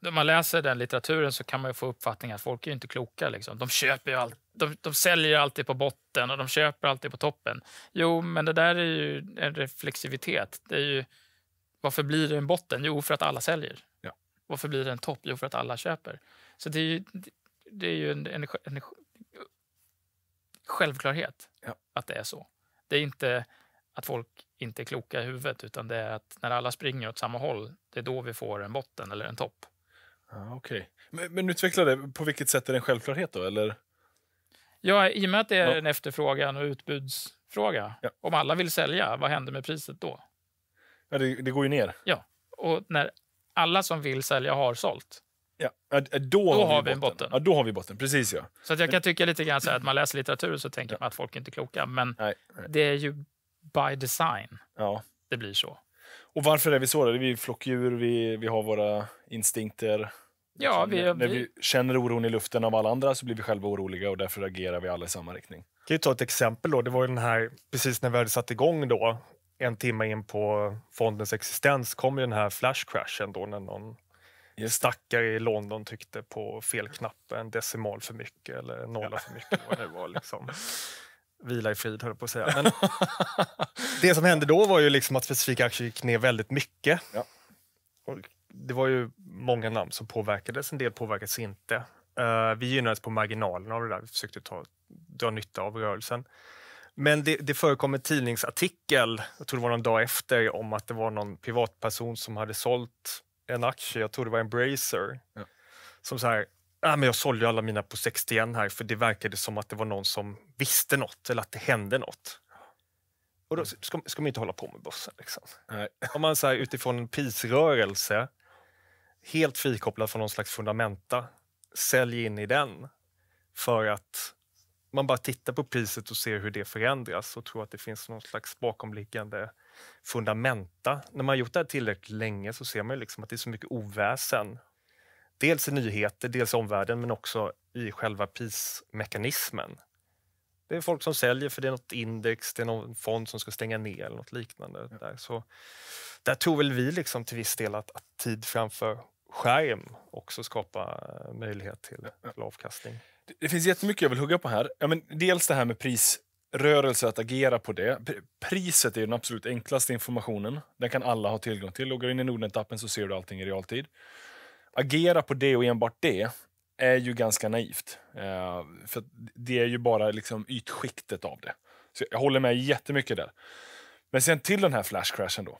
när man läser den litteraturen så kan man få uppfattningen att folk är inte kloka. Liksom. De, köper ju all, de, de säljer alltid på botten och de köper alltid på toppen. Jo, men det där är ju en reflexivitet. Det är ju, varför blir det en botten? Jo, för att alla säljer. Ja. Varför blir det en topp? Jo, för att alla köper. Så det är ju, det är ju en, en, en självklarhet ja. att det är så. Det är inte att folk inte är kloka i huvudet utan det är att när alla springer åt samma håll, det är då vi får en botten eller en topp. Ah, Okej. Okay. Men, men, utveckla det. På vilket sätt är det en självklarhet då? Eller? Ja, I och med att det är ja. en efterfrågan och utbudsfråga. Ja. Om alla vill sälja, vad händer med priset då? Ja, det, det, går ju ner. Ja, och när alla som vill sälja har sålt, Ja, då, då har, har vi botten. botten. Ja, då har vi botten. Precis ja. Så att jag kan tycka lite grann så att man läser litteratur så tänker ja. man att folk är inte är kloka. Men nej, nej. det är ju by design ja. det blir så. Och varför är vi så? Då? Vi är flockdjur, vi, vi har våra instinkter. Ja, liksom. vi, när, när vi känner oron i luften av alla andra så blir vi själva oroliga och därför agerar vi alla i samma riktning. Jag kan ta ett exempel då. Det var den här, precis när vi hade satt igång då, en timme in på fondens existens kom ju den här flashcrashen då när någon Yes. stackare i London tryckte på fel knapp, en decimal för mycket eller nolla för mycket. Vad det var, liksom. Vila i frid, höll jag på att säga. Men det som hände då var ju liksom att specifika aktier gick ner väldigt mycket. Ja. det var ju många namn som påverkades, en del påverkades inte. Uh, vi gynnades på marginalen av det där, vi försökte ta, dra nytta av rörelsen. Men det, det förekom en tidningsartikel, jag tror det var någon dag efter, om att det var någon privatperson som hade sålt en aktie, jag tror det var Embracer, ja. som så här, äh, men jag sålde alla mina på 61 här för det verkade som att det var någon som visste något eller att det hände något. Och då mm. ska, ska man inte hålla på med börsen. Liksom. Nej. Om man så här, utifrån en prisrörelse, helt frikopplad från någon slags fundamenta, säljer in i den för att man bara tittar på priset och ser hur det förändras och tror att det finns någon slags bakomliggande fundamenta. När man har gjort det här tillräckligt länge så ser man liksom att det är så mycket oväsen. Dels i nyheter, dels i omvärlden, men också i själva prismekanismen. Det är folk som säljer för det är något index, det är någon fond som ska stänga ner eller något liknande. Ja. Där. Så, där tog väl vi liksom till viss del att, att tid framför skärm också skapar eh, möjlighet till, till avkastning. Det, det finns jättemycket jag vill hugga på här. Ja, men dels det här med pris rörelse att agera på det. Priset är den absolut enklaste informationen. Den kan alla ha tillgång till. Loggar in i Nordnet-appen så ser du allting i realtid. Agera på det och enbart det är ju ganska naivt. Eh, för Det är ju bara liksom ytskiktet av det. Så Jag håller med jättemycket där. Men sen till den här flashcrashen då.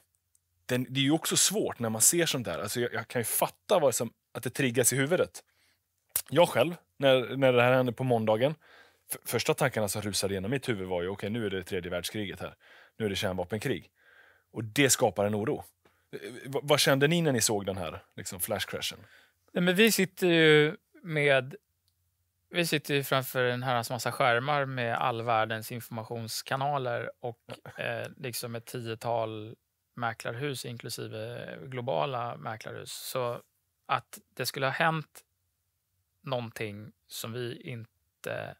Den, det är ju också svårt när man ser sånt där. Alltså jag, jag kan ju fatta vad som, att det triggas i huvudet. Jag själv, när, när det här hände på måndagen, första tankarna som rusade genom mitt huvud var ju okej, okay, nu är det tredje världskriget här. Nu är det kärnvapenkrig. Och det skapar en oro. Eh, eh, v vad kände ni när ni såg den här liksom, flashcrashen? Nej, men vi sitter ju med... Vi sitter ju framför en herrans massa skärmar med all världens informationskanaler och eh, liksom ett tiotal mäklarhus inklusive globala mäklarhus. Så att det skulle ha hänt någonting som vi inte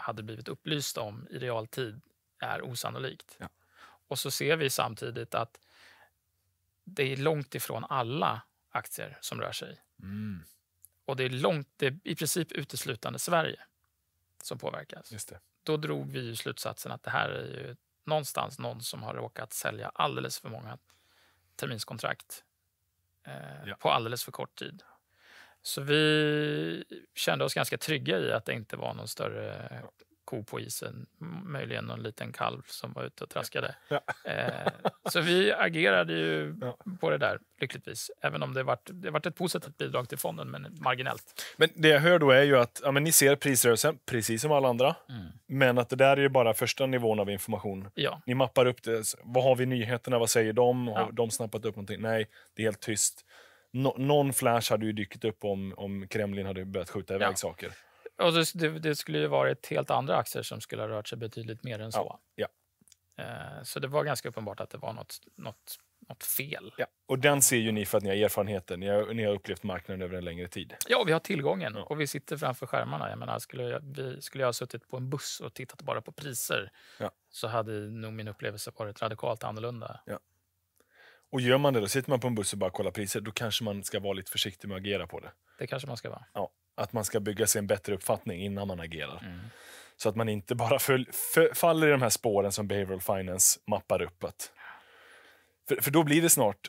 hade blivit upplyst om i realtid är osannolikt. Ja. Och så ser vi samtidigt att det är långt ifrån alla aktier som rör sig. Mm. Och det är, långt, det är i princip uteslutande Sverige som påverkas. Just det. Då drog vi slutsatsen att det här är ju någonstans någon som har råkat sälja alldeles för många terminskontrakt eh, ja. på alldeles för kort tid. Så vi kände oss ganska trygga i att det inte var någon större ko på isen. Möjligen någon liten kalv som var ute och traskade. Ja. Eh, så vi agerade ju ja. på det där, lyckligtvis. Även om det varit, det varit ett positivt bidrag till fonden, men marginellt. Men det jag hör då är ju att ja, men ni ser prisrörelsen, precis som alla andra. Mm. Men att det där är ju bara första nivån av information. Ja. Ni mappar upp det. Vad har vi nyheterna? Vad säger de? Har de snappat upp någonting? Nej, det är helt tyst no, någon flash hade ju dykt upp om, om Kremlin hade börjat skjuta iväg ja. saker. Och det, det, skulle ju varit helt andra aktier som skulle ha rört sig betydligt mer än så. Ja. ja. Eh, så det var ganska uppenbart att det var nåt något, något fel. Ja. Och den ser ju ni för att ni har erfarenheten. Ni har, ni har upplevt marknaden över en längre tid. Ja, vi har tillgången ja. och vi sitter framför skärmarna. Jag menar, skulle, jag, vi, skulle jag ha suttit på en buss och tittat bara på priser så hade nog min upplevelse varit radikalt annorlunda. Ja. Och gör man det, då sitter man på en buss och bara kollar priser, då kanske man ska vara lite försiktig med att agera på det. Det kanske man ska vara. Ja, att man ska bygga sig en bättre uppfattning innan man agerar. Mm. Så att man inte bara föl, för, faller i de här spåren som behavioral finance mappar upp. Att, för, för då blir det snart,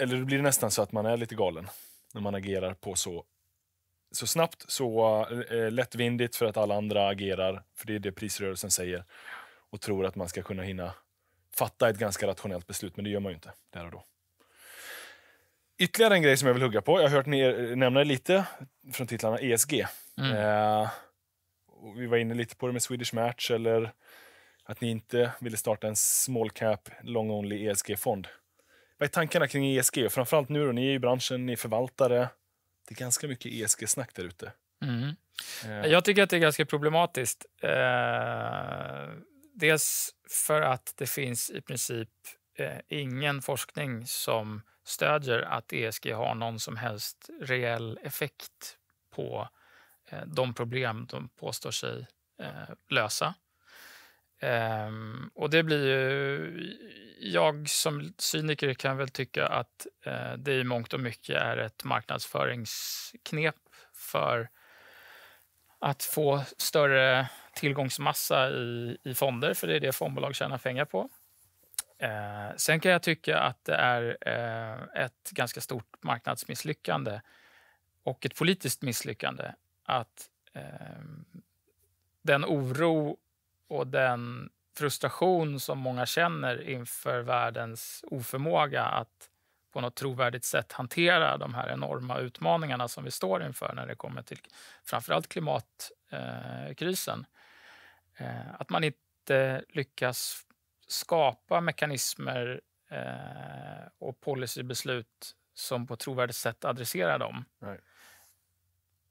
eller då blir det nästan så att man är lite galen när man agerar på så, så snabbt, så eh, lättvindigt för att alla andra agerar, för det är det prisrörelsen säger, och tror att man ska kunna hinna fatta ett ganska rationellt beslut, men det gör man ju inte där och då. Ytterligare en grej som jag vill hugga på. Jag har hört er nämna lite från titlarna ESG. Mm. Eh, vi var inne lite på det med Swedish Match eller att ni inte ville starta en small cap long only ESG-fond. Vad är tankarna kring ESG? Och framförallt nu då, ni är i branschen, ni är förvaltare. Det är ganska mycket ESG-snack där ute. Mm. Eh. Jag tycker att det är ganska problematiskt. Eh, dels för att det finns i princip eh, ingen forskning som stödjer att ESG har någon som helst reell effekt på eh, de problem de påstår sig eh, lösa. Ehm, och det blir ju... Jag som cyniker kan väl tycka att det i mångt och mycket är ett marknadsföringsknep för att få större tillgångsmassa i, i fonder, för det är det fondbolag tjänar pengar på. Eh, sen kan jag tycka att det är eh, ett ganska stort marknadsmisslyckande och ett politiskt misslyckande att eh, den oro och den frustration som många känner inför världens oförmåga att på något trovärdigt sätt hantera de här enorma utmaningarna som vi står inför när det kommer till framförallt klimatkrisen eh, Eh, att man inte lyckas skapa mekanismer eh, och policybeslut som på ett trovärdigt sätt adresserar dem. Right.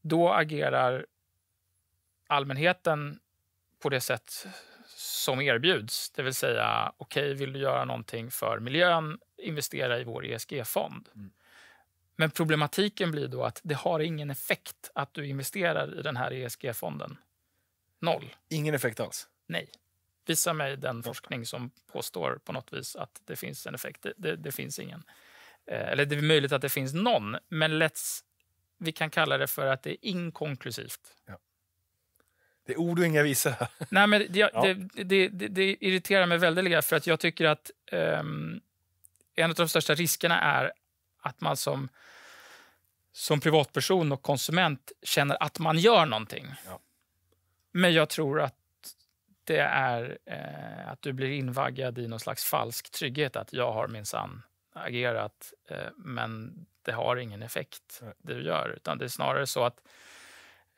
Då agerar allmänheten på det sätt som erbjuds. Det vill säga, okej, okay, vill du göra någonting för miljön? Investera i vår ESG-fond. Mm. Men problematiken blir då att det har ingen effekt att du investerar i den här ESG-fonden. Noll. Ingen effekt alls? Nej. Visa mig den forskning som påstår på något vis att det finns en effekt. Det, det, det finns ingen. Eh, eller det är möjligt att det finns någon, men let's, vi kan kalla det för att det är inkonklusivt. Ja. Det är ord och inga visa. Nej, men det, ja. det, det, det, irriterar mig väldigt, för att jag tycker att um, en av de största riskerna är att man som, som privatperson och konsument känner att man gör någonting. Ja. Men jag tror att det är eh, att du blir invaggad i någon slags falsk trygghet. Att jag har minsann agerat, eh, men det har ingen effekt, det du gör. Utan det är snarare så att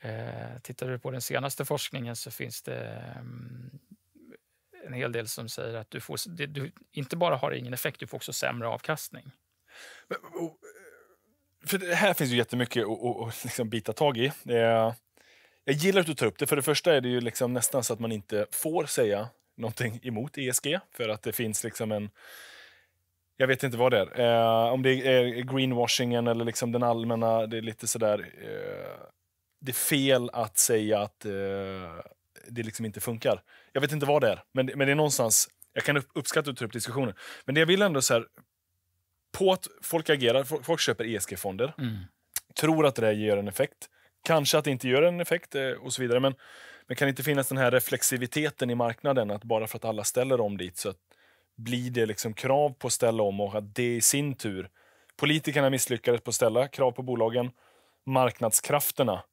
eh, tittar du på den senaste forskningen så finns det um, en hel del som säger att du, får, det, du inte bara har ingen effekt, du får också sämre avkastning. Men, och, eh, för här finns ju jättemycket att liksom bita tag i. Eh, jag gillar att du tar upp det. För det första är det ju liksom nästan så att man inte får säga någonting emot ESG. För att det finns liksom en... Jag vet inte vad det är. Eh, om det är greenwashingen eller liksom den allmänna... Det är lite sådär... Eh, det är fel att säga att eh, det liksom inte funkar. Jag vet inte vad det är, men, men det är någonstans... Jag kan uppskatta att du tar upp diskussionen. Men det jag vill ändå... så här, På att folk agerar, folk, köper ESG-fonder. Mm. Tror att det där ger en effekt Kanske att det inte gör en effekt eh, och så vidare. Men, men kan det inte finnas den här reflexiviteten i marknaden att bara för att alla ställer om dit så blir det liksom krav på att ställa om och att det i sin tur Politikerna misslyckades på att ställa krav på bolagen. Marknadskrafterna.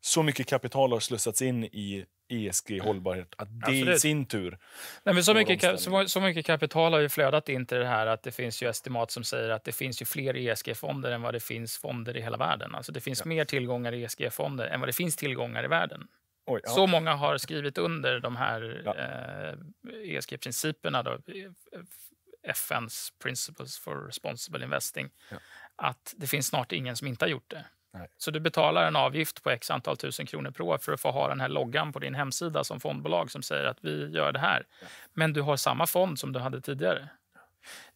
Så mycket kapital har slussats in i ESG, hållbarhet, att det Absolut. i sin tur... Nej, men så, mycket, så, så, mycket kapital har ju flödat in till det här att det finns ju estimat som säger att det finns ju fler ESG-fonder än vad det finns fonder i hela världen. Alltså det finns ja. mer tillgångar i ESG-fonder än vad det finns tillgångar i världen. Oj, ja. Så många har skrivit under de här ja. eh, ESG-principerna, eh, FNs Principles for Responsible Investing, att det finns snart ingen som inte har gjort det. Nej. Så du betalar en avgift på x antal tusen kronor per år för att få ha den här loggan på din hemsida som fondbolag som säger att vi gör det här. Men du har samma fond som du hade tidigare.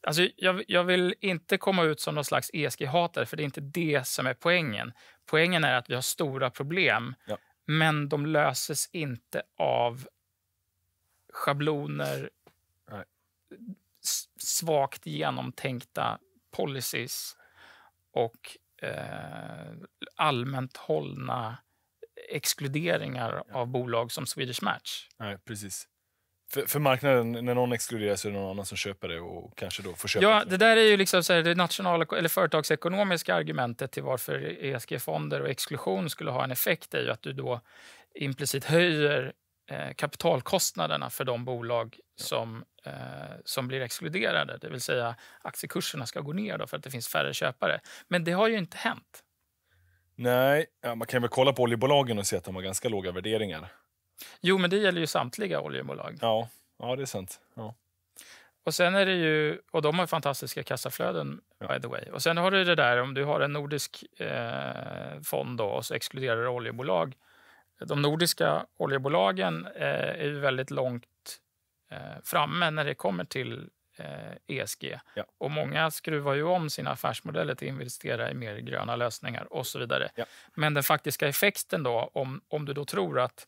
Alltså, jag, jag, vill inte komma ut som någon slags ESG-hatare, för det är inte det som är poängen. Poängen är att vi har stora problem, ja. men de löses inte av schabloner, Nej. svagt genomtänkta policies och eh, allmänt hållna exkluderingar ja. av bolag som Swedish Match. Nej, precis. För, för, marknaden, när någon exkluderas är det någon annan som köper det och kanske då får köpa Ja, det där är ju liksom så här, det nationala, eller företagsekonomiska argumentet till varför ESG-fonder och exklusion skulle ha en effekt är ju att du då implicit höjer Eh, kapitalkostnaderna för de bolag som, eh, som blir exkluderade. Det vill säga aktiekurserna ska gå ner för att det finns färre köpare. Men det har ju inte hänt. Nej, ja, man kan väl kolla på oljebolagen och se att de har ganska låga värderingar. Jo, men det gäller ju samtliga oljebolag. Ja, ja det är sant. Ja. Och sen är det ju, och de har fantastiska kassaflöden ja. by the way. Och sen har du det där om du har en nordisk eh, fond då, och så exkluderar du oljebolag de nordiska oljebolagen eh, är ju väldigt långt eh, framme när det kommer till ESG. Eh, e ja. Och många skruvar ju om sina affärsmodeller till att investera i mer gröna lösningar och så vidare. Ja. Men den faktiska effekten då, om, om du då tror att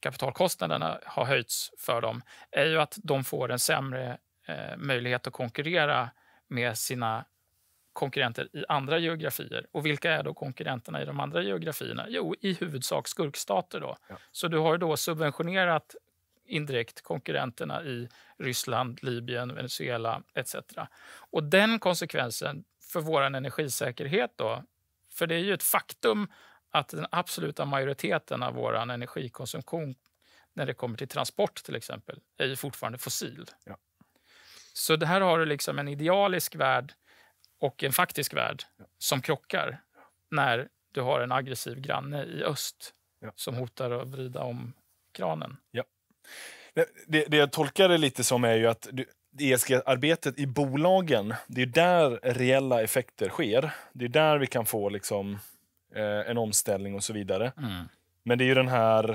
kapitalkostnaderna har höjts för dem, är ju att de får en sämre eh, möjlighet att konkurrera med sina konkurrenter i andra geografier. Och vilka är då konkurrenterna i de andra geografierna? Jo, i huvudsak skurkstater. Då. Ja. Så du har då subventionerat indirekt konkurrenterna i Ryssland, Libyen, Venezuela etc. Och den konsekvensen för vår energisäkerhet då, för det är ju ett faktum att den absoluta majoriteten av vår energikonsumtion när det kommer till transport till exempel, är ju fortfarande fossil. Ja. Så det här har du liksom en idealisk värld och en faktisk värld som krockar när du har en aggressiv granne i öst ja. som hotar att vrida om kranen. Ja. Det, det jag tolkar det lite som är ju att ESG-arbetet i bolagen, det är där reella effekter sker. Det är där vi kan få liksom, eh, en omställning och så vidare. Mm. Men det är ju den här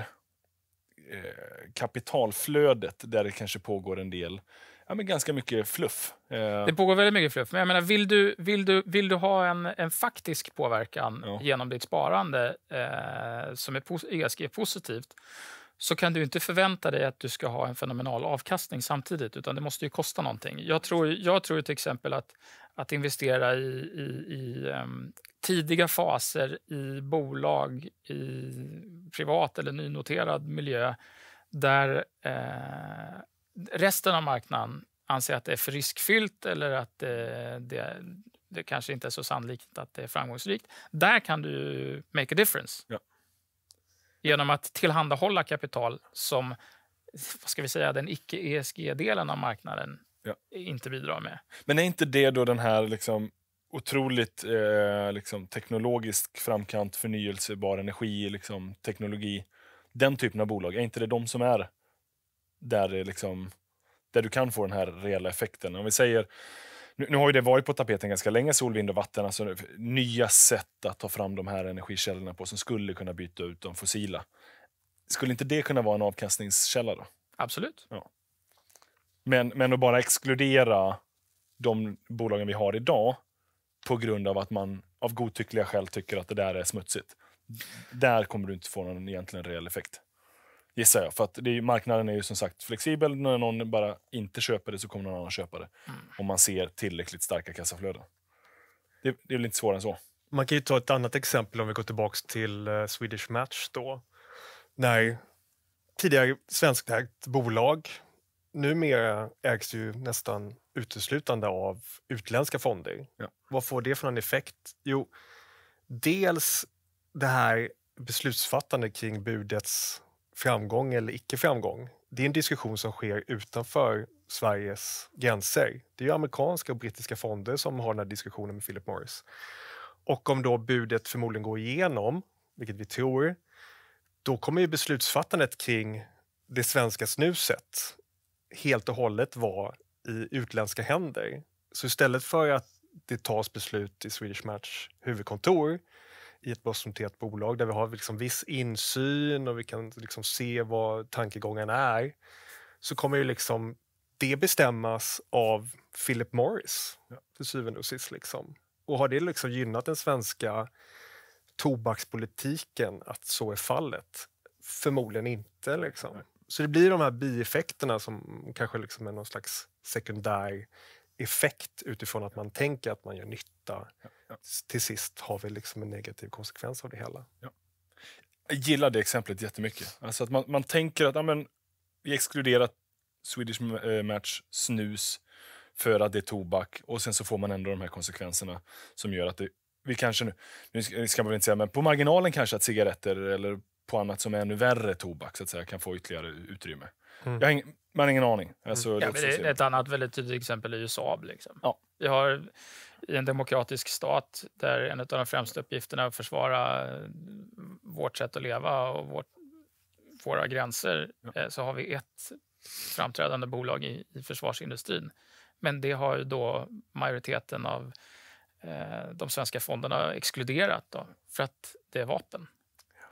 eh, kapitalflödet där det kanske pågår en del ja, men ganska mycket fluff. Eh, det pågår väldigt mycket fluff. Men jag menar, vill du, vill du, vill du ha en, en faktisk påverkan ja. genom ditt sparande eh, som är ESG positivt så kan du inte förvänta dig att du ska ha en fenomenal avkastning samtidigt, utan det måste ju kosta någonting. Jag tror, jag tror till exempel att, att investera i, i, i um, tidiga faser i bolag i privat eller nynoterad miljö där eh, resten av marknaden anser att det är för riskfyllt eller att eh, det, det, kanske inte är så sannolikt att det är framgångsrikt. Där kan du make a difference. Ja. Genom att tillhandahålla kapital som vad ska vi säga, den icke-ESG-delen av marknaden ja. inte bidrar med. Men är inte det då den här liksom otroligt eh, liksom teknologisk framkant, förnyelsebar energi, liksom, teknologi. Den typen av bolag, är inte det de som är där, det liksom, där du kan få den här reella effekten. Om vi säger, nu, nu har det varit på tapeten ganska länge, sol, vind och vatten. Alltså nya sätt att ta fram de här energikällorna på som skulle kunna byta ut de fossila. Skulle inte det kunna vara en avkastningskälla? då? Absolut. Ja. Men, men att bara exkludera de bolagen vi har idag på grund av att man av godtyckliga skäl tycker att det där är smutsigt. Där kommer du inte få någon egentligen reell effekt. Gissar jag. För att det är, marknaden är ju som sagt flexibel. När någon bara inte köper det så kommer någon annan köpa det. Mm. Om man ser tillräckligt starka kassaflöden. Det, det är väl inte svårare än så. Man kan ju ta ett annat exempel om vi går tillbaka till eh, Swedish Match. då. När tidigare svenskägt bolag numera ägs ju nästan uteslutande av utländska fonder. Ja. Vad får det för en effekt? Jo, dels det här beslutsfattande kring budets framgång eller icke framgång, det är en diskussion som sker utanför Sveriges gränser. Det är amerikanska och brittiska fonder som har den här diskussionen med Philip Morris. Och om då budet förmodligen går igenom, vilket vi tror, då kommer ju beslutsfattandet kring det svenska snuset helt och hållet vara i utländska händer. Så istället för att det tas beslut i Swedish Match huvudkontor i ett börsnoterat bolag där vi har liksom viss insyn och vi kan liksom se vad tankegångarna är så kommer ju liksom det bestämmas av Philip Morris ja. till syvende och sist. Liksom. Och har det liksom gynnat den svenska tobakspolitiken att så är fallet? Förmodligen inte. Liksom. Ja. Så det blir de här bieffekterna som kanske liksom är någon slags sekundär effekt utifrån att man tänker att man gör nytta. Ja. Ja. Till sist har vi liksom en negativ konsekvens av det hela. Ja. Jag gillar det exemplet jättemycket. Alltså att man, man tänker att ja, vi exkluderar Swedish eh, Match, snus, för att det är tobak och sen så får man ändå de här konsekvenserna som gör att det, vi kanske nu, nu ska man inte säga, men på marginalen kanske att cigaretter eller på annat som är ännu värre tobak så att säga, kan få ytterligare utrymme. Mm. Jag har ingen, man har ingen aning. Alltså, mm. ja, det är ett annat väldigt tydligt exempel i Saab. Liksom. Ja. Vi har i en demokratisk stat där en av de främsta uppgifterna är att försvara eh, vårt sätt att leva och vårt, våra gränser ja. Eh, så har vi ett framträdande bolag i, i försvarsindustrin. Men det har ju då majoriteten av eh, de svenska fonderna exkluderat då, för att det är vapen. Ja.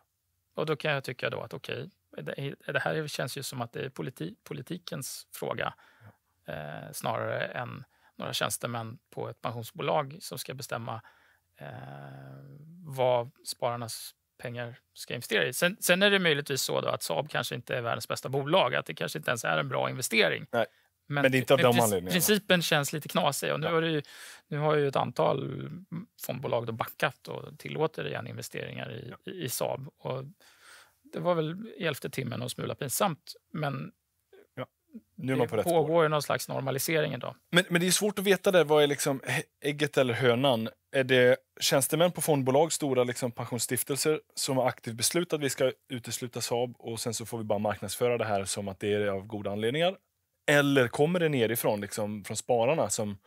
Och då kan jag tycka då att okej, okay, det, det, här känns ju som att det är politi, politikens fråga ja. eh, snarare än några tjänstemän på ett pensionsbolag som ska bestämma eh, vad spararnas pengar ska investera i. Sen, sen är det möjligtvis så att Saab kanske inte är världens bästa bolag, att det kanske inte ens är en bra investering. Nej. Men, men, det är inte av de anledningarna. Principen känns lite knasig. Och nu, ja. har ju, nu har ju ett antal fondbolag då backat och tillåter igen investeringar i, ja. i, i Saab. Och det var väl i elfte timmen och smula pinsamt. Men nu det på pågår ju någon slags normalisering idag. Men, men det är svårt att veta där, vad är liksom ägget eller hönan? Är det tjänstemän på fondbolag, stora liksom pensionsstiftelser som har aktivt beslutat att vi ska utesluta Saab och sen så får vi bara marknadsföra det här som att det är av goda anledningar? Eller kommer det nerifrån, liksom, från spararna som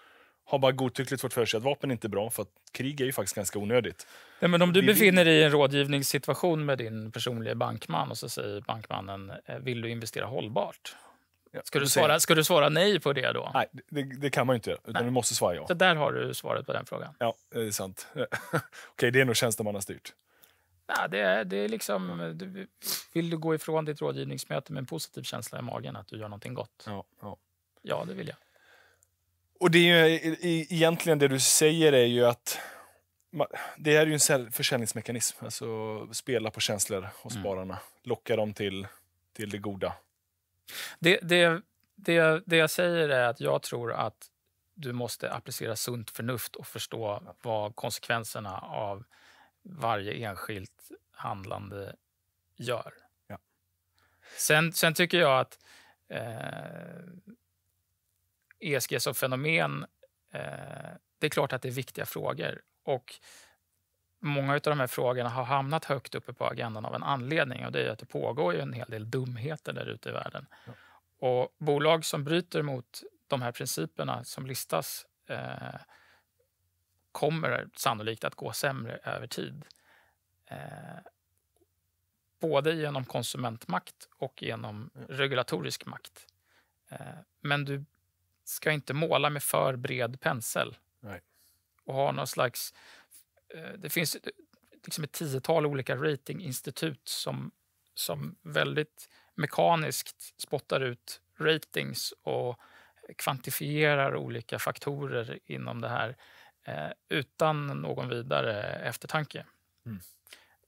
har bara godtyckligt fått för sig att vapen inte är bra, för att krig är ju faktiskt ganska onödigt. Ja, men om du vi befinner dig i en rådgivningssituation med din personliga bankman och så säger bankmannen, eh, vill du investera hållbart? Ska du, svara, ska du svara nej på det då? Nej, det, det kan man ju inte göra. Utan du måste svara ja. Så där har du svaret på den frågan. Ja, det är sant. Okej, det är nog tjänstemannastyrt. Nej, det är, det är liksom, du, vill du gå ifrån ditt rådgivningsmöte med en positiv känsla i magen att du gör någonting gott? Ja, ja. ja det vill jag. Och det är ju, egentligen det du säger är ju att det är ju en försäljningsmekanism. Alltså spela på känslor hos mm. spararna. Locka dem till, till det goda. Det, det, det, det jag säger är att jag tror att du måste applicera sunt förnuft och förstå vad konsekvenserna av varje enskilt handlande gör. Ja. Sen, sen tycker jag att eh, ESG som fenomen eh, det är klart att det är viktiga frågor. Och många av de här frågorna har hamnat högt uppe på agendan av en anledning och det är att det pågår ju en hel del dumheter där ute i världen. Ja. Och bolag som bryter mot de här principerna som listas eh, kommer sannolikt att gå sämre över tid. Eh, både genom konsumentmakt och genom ja. regulatorisk makt. Eh, men du ska inte måla med för bred pensel. Nej. Och ha någon slags Eh, det finns eh, liksom ett tiotal olika ratinginstitut som, som väldigt mekaniskt spottar ut ratings och kvantifierar olika faktorer inom det här eh, utan någon vidare eftertanke. Mm.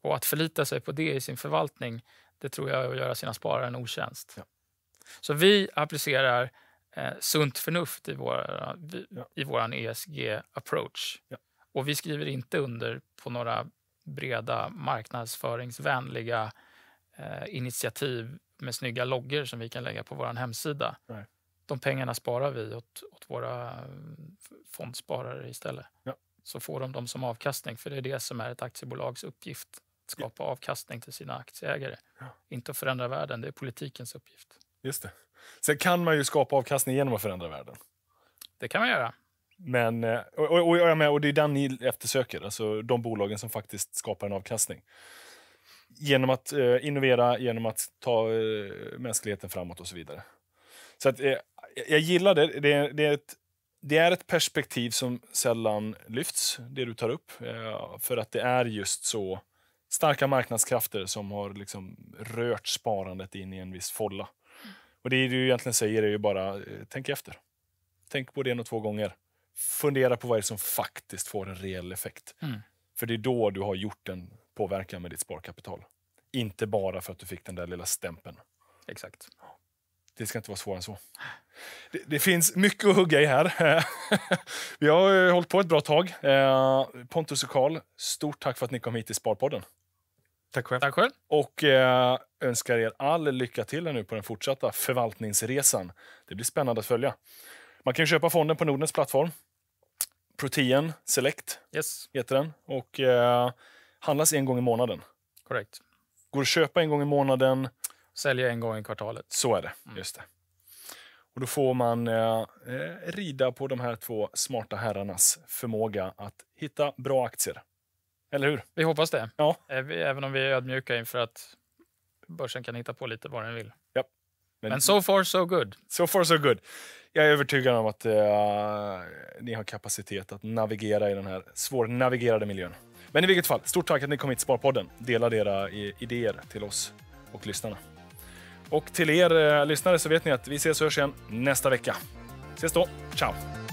Och att förlita sig på det i sin förvaltning, det tror jag är att göra sina sparare en otjänst. Ja. Så vi applicerar eh, sunt förnuft i vår ja. ESG-approach. Ja. Och vi skriver inte under på några breda marknadsföringsvänliga eh, initiativ med snygga loggor som vi kan lägga på vår hemsida. Nej. De pengarna sparar vi åt, åt våra fondsparare istället. Ja. Så får de dem som avkastning, för det är det som är ett aktiebolags uppgift. Att skapa ja. avkastning till sina aktieägare. Ja. Inte att förändra världen, det är politikens uppgift. Just det. Sen kan man ju skapa avkastning genom att förändra världen. Det kan man göra. Men, eh, och, och, och, och det är den ni eftersöker, alltså de bolagen som faktiskt skapar en avkastning. Genom att eh, innovera, genom att ta eh, mänskligheten framåt och så vidare. Så att, eh, jag gillar det. Det är, det, är ett, det är ett perspektiv som sällan lyfts, det du tar upp. Eh, för att det är just så starka marknadskrafter som har liksom rört sparandet in i en viss folla. Mm. Och det du egentligen säger är ju bara eh, tänk efter. Tänk på det en och två gånger fundera på vad det är som faktiskt får en reell effekt. Mm. För det är då du har gjort en påverkan med ditt sparkapital. Inte bara för att du fick den där lilla stämpeln. Exakt. Det ska inte vara svårare än så. Det, det, finns mycket att hugga i här. Vi har hållit på ett bra tag. Eh, Pontus och Karl, stort tack för att ni kom hit till Sparpodden. Tack själv. Tack själv. Och eh, önskar er all lycka till nu på den fortsatta förvaltningsresan. Det blir spännande att följa. Man kan köpa fonden på Nordnets plattform. Protein Select yes. heter den och eh, handlas en gång i månaden. Korrekt. Går att köpa en gång i månaden. Sälja en gång i kvartalet. Så är det. Mm. Just det. Och då får man eh, eh rida på de här två smarta herrarnas förmåga att hitta bra aktier. Eller hur? Vi hoppas det. Ja. Även om vi är ödmjuka inför att börsen kan hitta på lite vad den vill. Men, Men so far so good. So far so good. Jag är övertygad om att uh, ni har kapacitet att navigera i den här svårnavigerade miljön. Men i vilket fall, stort tack att ni kom hit till Sparpodden. Delade era idéer till oss och lyssnarna. Och till er eh, lyssnare så vet ni att vi ses och hörs igen nästa vecka. Ses då. Ciao!